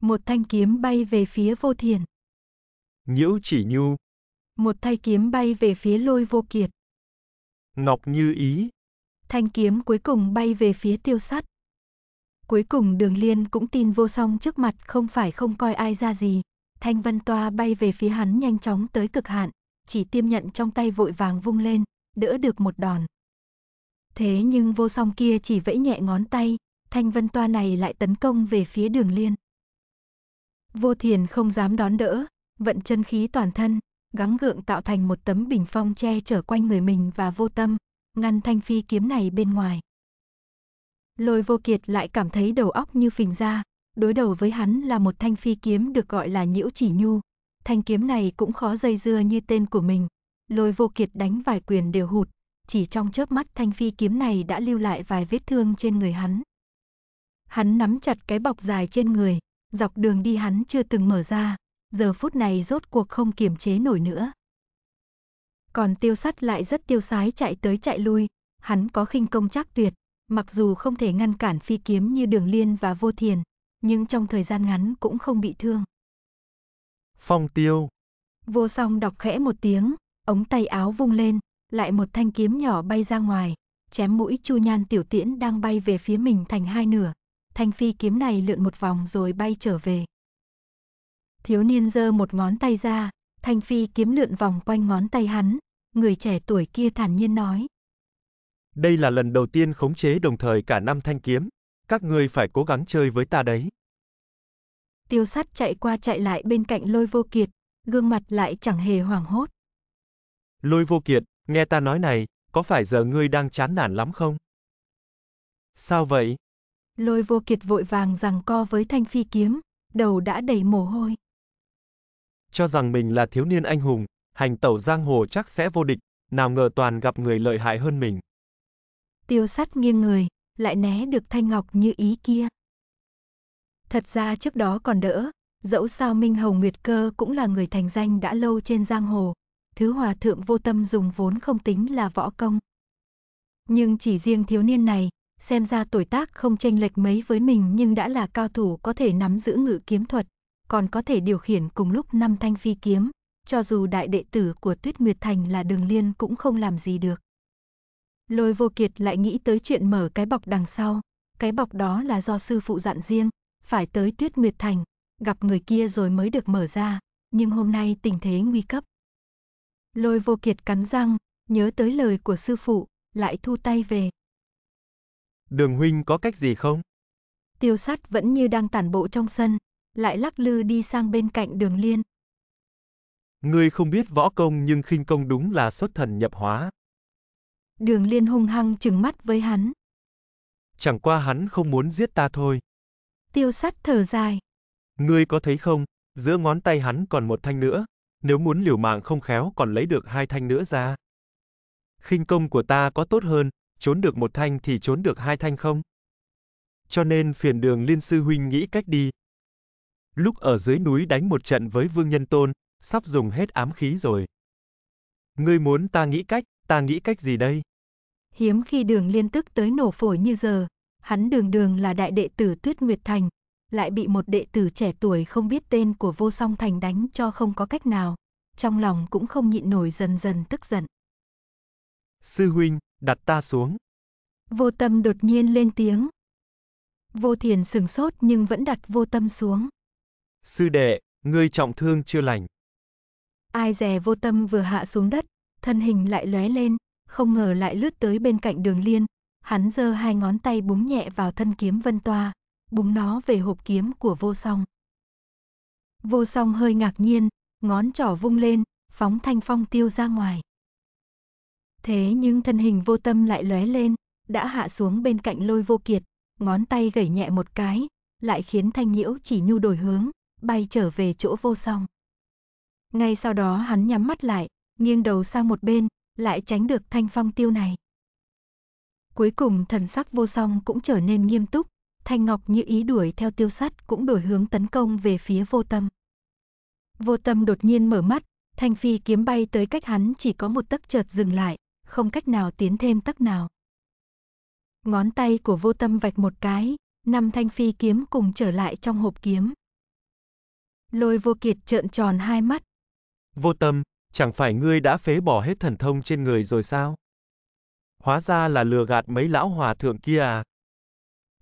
Một thanh kiếm bay về phía vô thiền. Nhiễu chỉ nhu. Một thay kiếm bay về phía lôi vô kiệt. Ngọc như ý. Thanh kiếm cuối cùng bay về phía tiêu sắt. Cuối cùng đường liên cũng tin vô song trước mặt không phải không coi ai ra gì. Thanh vân toa bay về phía hắn nhanh chóng tới cực hạn. Chỉ tiêm nhận trong tay vội vàng vung lên, đỡ được một đòn. Thế nhưng vô song kia chỉ vẫy nhẹ ngón tay, thanh vân toa này lại tấn công về phía đường liên. Vô thiền không dám đón đỡ, vận chân khí toàn thân, gắng gượng tạo thành một tấm bình phong che chở quanh người mình và vô tâm, ngăn thanh phi kiếm này bên ngoài. Lôi vô kiệt lại cảm thấy đầu óc như phình ra, đối đầu với hắn là một thanh phi kiếm được gọi là nhiễu chỉ nhu. Thanh kiếm này cũng khó dây dưa như tên của mình. Lôi vô kiệt đánh vài quyền đều hụt, chỉ trong chớp mắt thanh phi kiếm này đã lưu lại vài vết thương trên người hắn. Hắn nắm chặt cái bọc dài trên người, dọc đường đi hắn chưa từng mở ra, giờ phút này rốt cuộc không kiềm chế nổi nữa. Còn tiêu sắt lại rất tiêu sái chạy tới chạy lui, hắn có khinh công chắc tuyệt, mặc dù không thể ngăn cản phi kiếm như đường liên và vô thiền, nhưng trong thời gian ngắn cũng không bị thương. Phong tiêu Vô song đọc khẽ một tiếng, ống tay áo vung lên, lại một thanh kiếm nhỏ bay ra ngoài, chém mũi chu nhan tiểu tiễn đang bay về phía mình thành hai nửa. Thanh phi kiếm này lượn một vòng rồi bay trở về. Thiếu niên giơ một ngón tay ra, Thanh Phi kiếm lượn vòng quanh ngón tay hắn, người trẻ tuổi kia thản nhiên nói. Đây là lần đầu tiên khống chế đồng thời cả năm thanh kiếm, các ngươi phải cố gắng chơi với ta đấy. Tiêu sắt chạy qua chạy lại bên cạnh lôi vô kiệt, gương mặt lại chẳng hề hoảng hốt. Lôi vô kiệt, nghe ta nói này, có phải giờ ngươi đang chán nản lắm không? Sao vậy? Lôi vô kiệt vội vàng rằng co với thanh phi kiếm, đầu đã đầy mồ hôi cho rằng mình là thiếu niên anh hùng, hành tẩu giang hồ chắc sẽ vô địch, nào ngờ toàn gặp người lợi hại hơn mình. Tiêu sắt nghiêng người, lại né được thanh ngọc như ý kia. Thật ra trước đó còn đỡ, dẫu sao Minh Hồng Nguyệt Cơ cũng là người thành danh đã lâu trên giang hồ, thứ hòa thượng vô tâm dùng vốn không tính là võ công. Nhưng chỉ riêng thiếu niên này, xem ra tuổi tác không chênh lệch mấy với mình nhưng đã là cao thủ có thể nắm giữ ngự kiếm thuật, còn có thể điều khiển cùng lúc năm thanh phi kiếm, cho dù đại đệ tử của Tuyết Nguyệt Thành là Đường Liên cũng không làm gì được. Lôi Vô Kiệt lại nghĩ tới chuyện mở cái bọc đằng sau, cái bọc đó là do sư phụ dặn riêng, phải tới Tuyết Nguyệt Thành, gặp người kia rồi mới được mở ra, nhưng hôm nay tình thế nguy cấp. Lôi Vô Kiệt cắn răng, nhớ tới lời của sư phụ, lại thu tay về. Đường huynh có cách gì không? Tiêu sát vẫn như đang tản bộ trong sân, lại lắc lư đi sang bên cạnh đường liên. Ngươi không biết võ công nhưng khinh công đúng là xuất thần nhập hóa. Đường liên hung hăng chừng mắt với hắn. Chẳng qua hắn không muốn giết ta thôi. Tiêu sắt thở dài. Ngươi có thấy không, giữa ngón tay hắn còn một thanh nữa, nếu muốn liều mạng không khéo còn lấy được hai thanh nữa ra. Khinh công của ta có tốt hơn, trốn được một thanh thì trốn được hai thanh không? Cho nên phiền đường liên sư huynh nghĩ cách đi, Lúc ở dưới núi đánh một trận với Vương Nhân Tôn, sắp dùng hết ám khí rồi. Ngươi muốn ta nghĩ cách, ta nghĩ cách gì đây? Hiếm khi đường liên tức tới nổ phổi như giờ, hắn đường đường là đại đệ tử Tuyết Nguyệt Thành, lại bị một đệ tử trẻ tuổi không biết tên của vô song thành đánh cho không có cách nào. Trong lòng cũng không nhịn nổi dần dần tức giận. Sư huynh, đặt ta xuống. Vô tâm đột nhiên lên tiếng. Vô thiền sừng sốt nhưng vẫn đặt vô tâm xuống. Sư đệ, ngươi trọng thương chưa lành. Ai dè vô tâm vừa hạ xuống đất, thân hình lại lóe lên, không ngờ lại lướt tới bên cạnh đường liên. Hắn giơ hai ngón tay búng nhẹ vào thân kiếm vân toa, búng nó về hộp kiếm của vô song. Vô song hơi ngạc nhiên, ngón trỏ vung lên, phóng thanh phong tiêu ra ngoài. Thế nhưng thân hình vô tâm lại lóe lên, đã hạ xuống bên cạnh lôi vô kiệt, ngón tay gẩy nhẹ một cái, lại khiến thanh nhiễu chỉ nhu đổi hướng, bay trở về chỗ vô song. Ngay sau đó hắn nhắm mắt lại, nghiêng đầu sang một bên, lại tránh được thanh phong tiêu này. Cuối cùng thần sắc vô song cũng trở nên nghiêm túc, thanh ngọc như ý đuổi theo tiêu sắt cũng đổi hướng tấn công về phía vô tâm. Vô tâm đột nhiên mở mắt, thanh phi kiếm bay tới cách hắn chỉ có một tấc chợt dừng lại, không cách nào tiến thêm tấc nào. Ngón tay của vô tâm vạch một cái, năm thanh phi kiếm cùng trở lại trong hộp kiếm. Lôi vô kiệt trợn tròn hai mắt. Vô tâm, chẳng phải ngươi đã phế bỏ hết thần thông trên người rồi sao? Hóa ra là lừa gạt mấy lão hòa thượng kia à?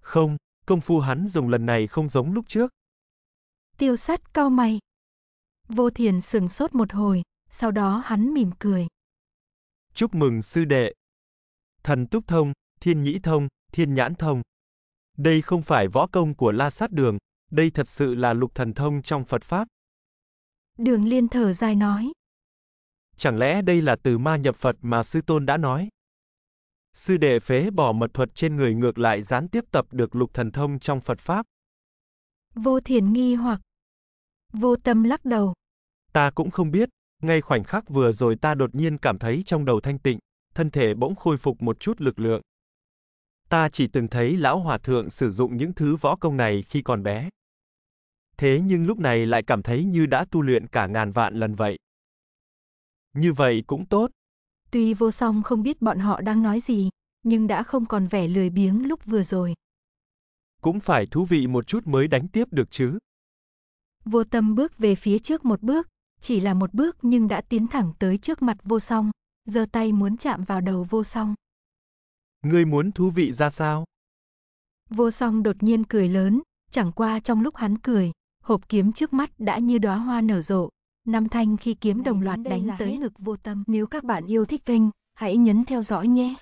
Không, công phu hắn dùng lần này không giống lúc trước. Tiêu sắt cao mày. Vô thiền sừng sốt một hồi, sau đó hắn mỉm cười. Chúc mừng sư đệ. Thần túc thông, thiên nhĩ thông, thiên nhãn thông. Đây không phải võ công của la sát đường, đây thật sự là lục thần thông trong Phật Pháp. Đường liên thở dài nói. Chẳng lẽ đây là từ ma nhập Phật mà sư tôn đã nói? Sư đệ phế bỏ mật thuật trên người ngược lại gián tiếp tập được lục thần thông trong Phật Pháp. Vô thiền nghi hoặc. Vô tâm lắc đầu. Ta cũng không biết, ngay khoảnh khắc vừa rồi ta đột nhiên cảm thấy trong đầu thanh tịnh, thân thể bỗng khôi phục một chút lực lượng. Ta chỉ từng thấy lão hòa thượng sử dụng những thứ võ công này khi còn bé thế nhưng lúc này lại cảm thấy như đã tu luyện cả ngàn vạn lần vậy. Như vậy cũng tốt. Tuy vô song không biết bọn họ đang nói gì, nhưng đã không còn vẻ lười biếng lúc vừa rồi. Cũng phải thú vị một chút mới đánh tiếp được chứ. Vô tâm bước về phía trước một bước, chỉ là một bước nhưng đã tiến thẳng tới trước mặt vô song, giơ tay muốn chạm vào đầu vô song. Ngươi muốn thú vị ra sao? Vô song đột nhiên cười lớn, chẳng qua trong lúc hắn cười, hộp kiếm trước mắt đã như đóa hoa nở rộ. Năm thanh khi kiếm đồng loạt đánh tới ngực vô tâm. Nếu các bạn yêu thích kênh, hãy nhấn theo dõi nhé.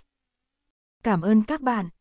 Cảm ơn các bạn.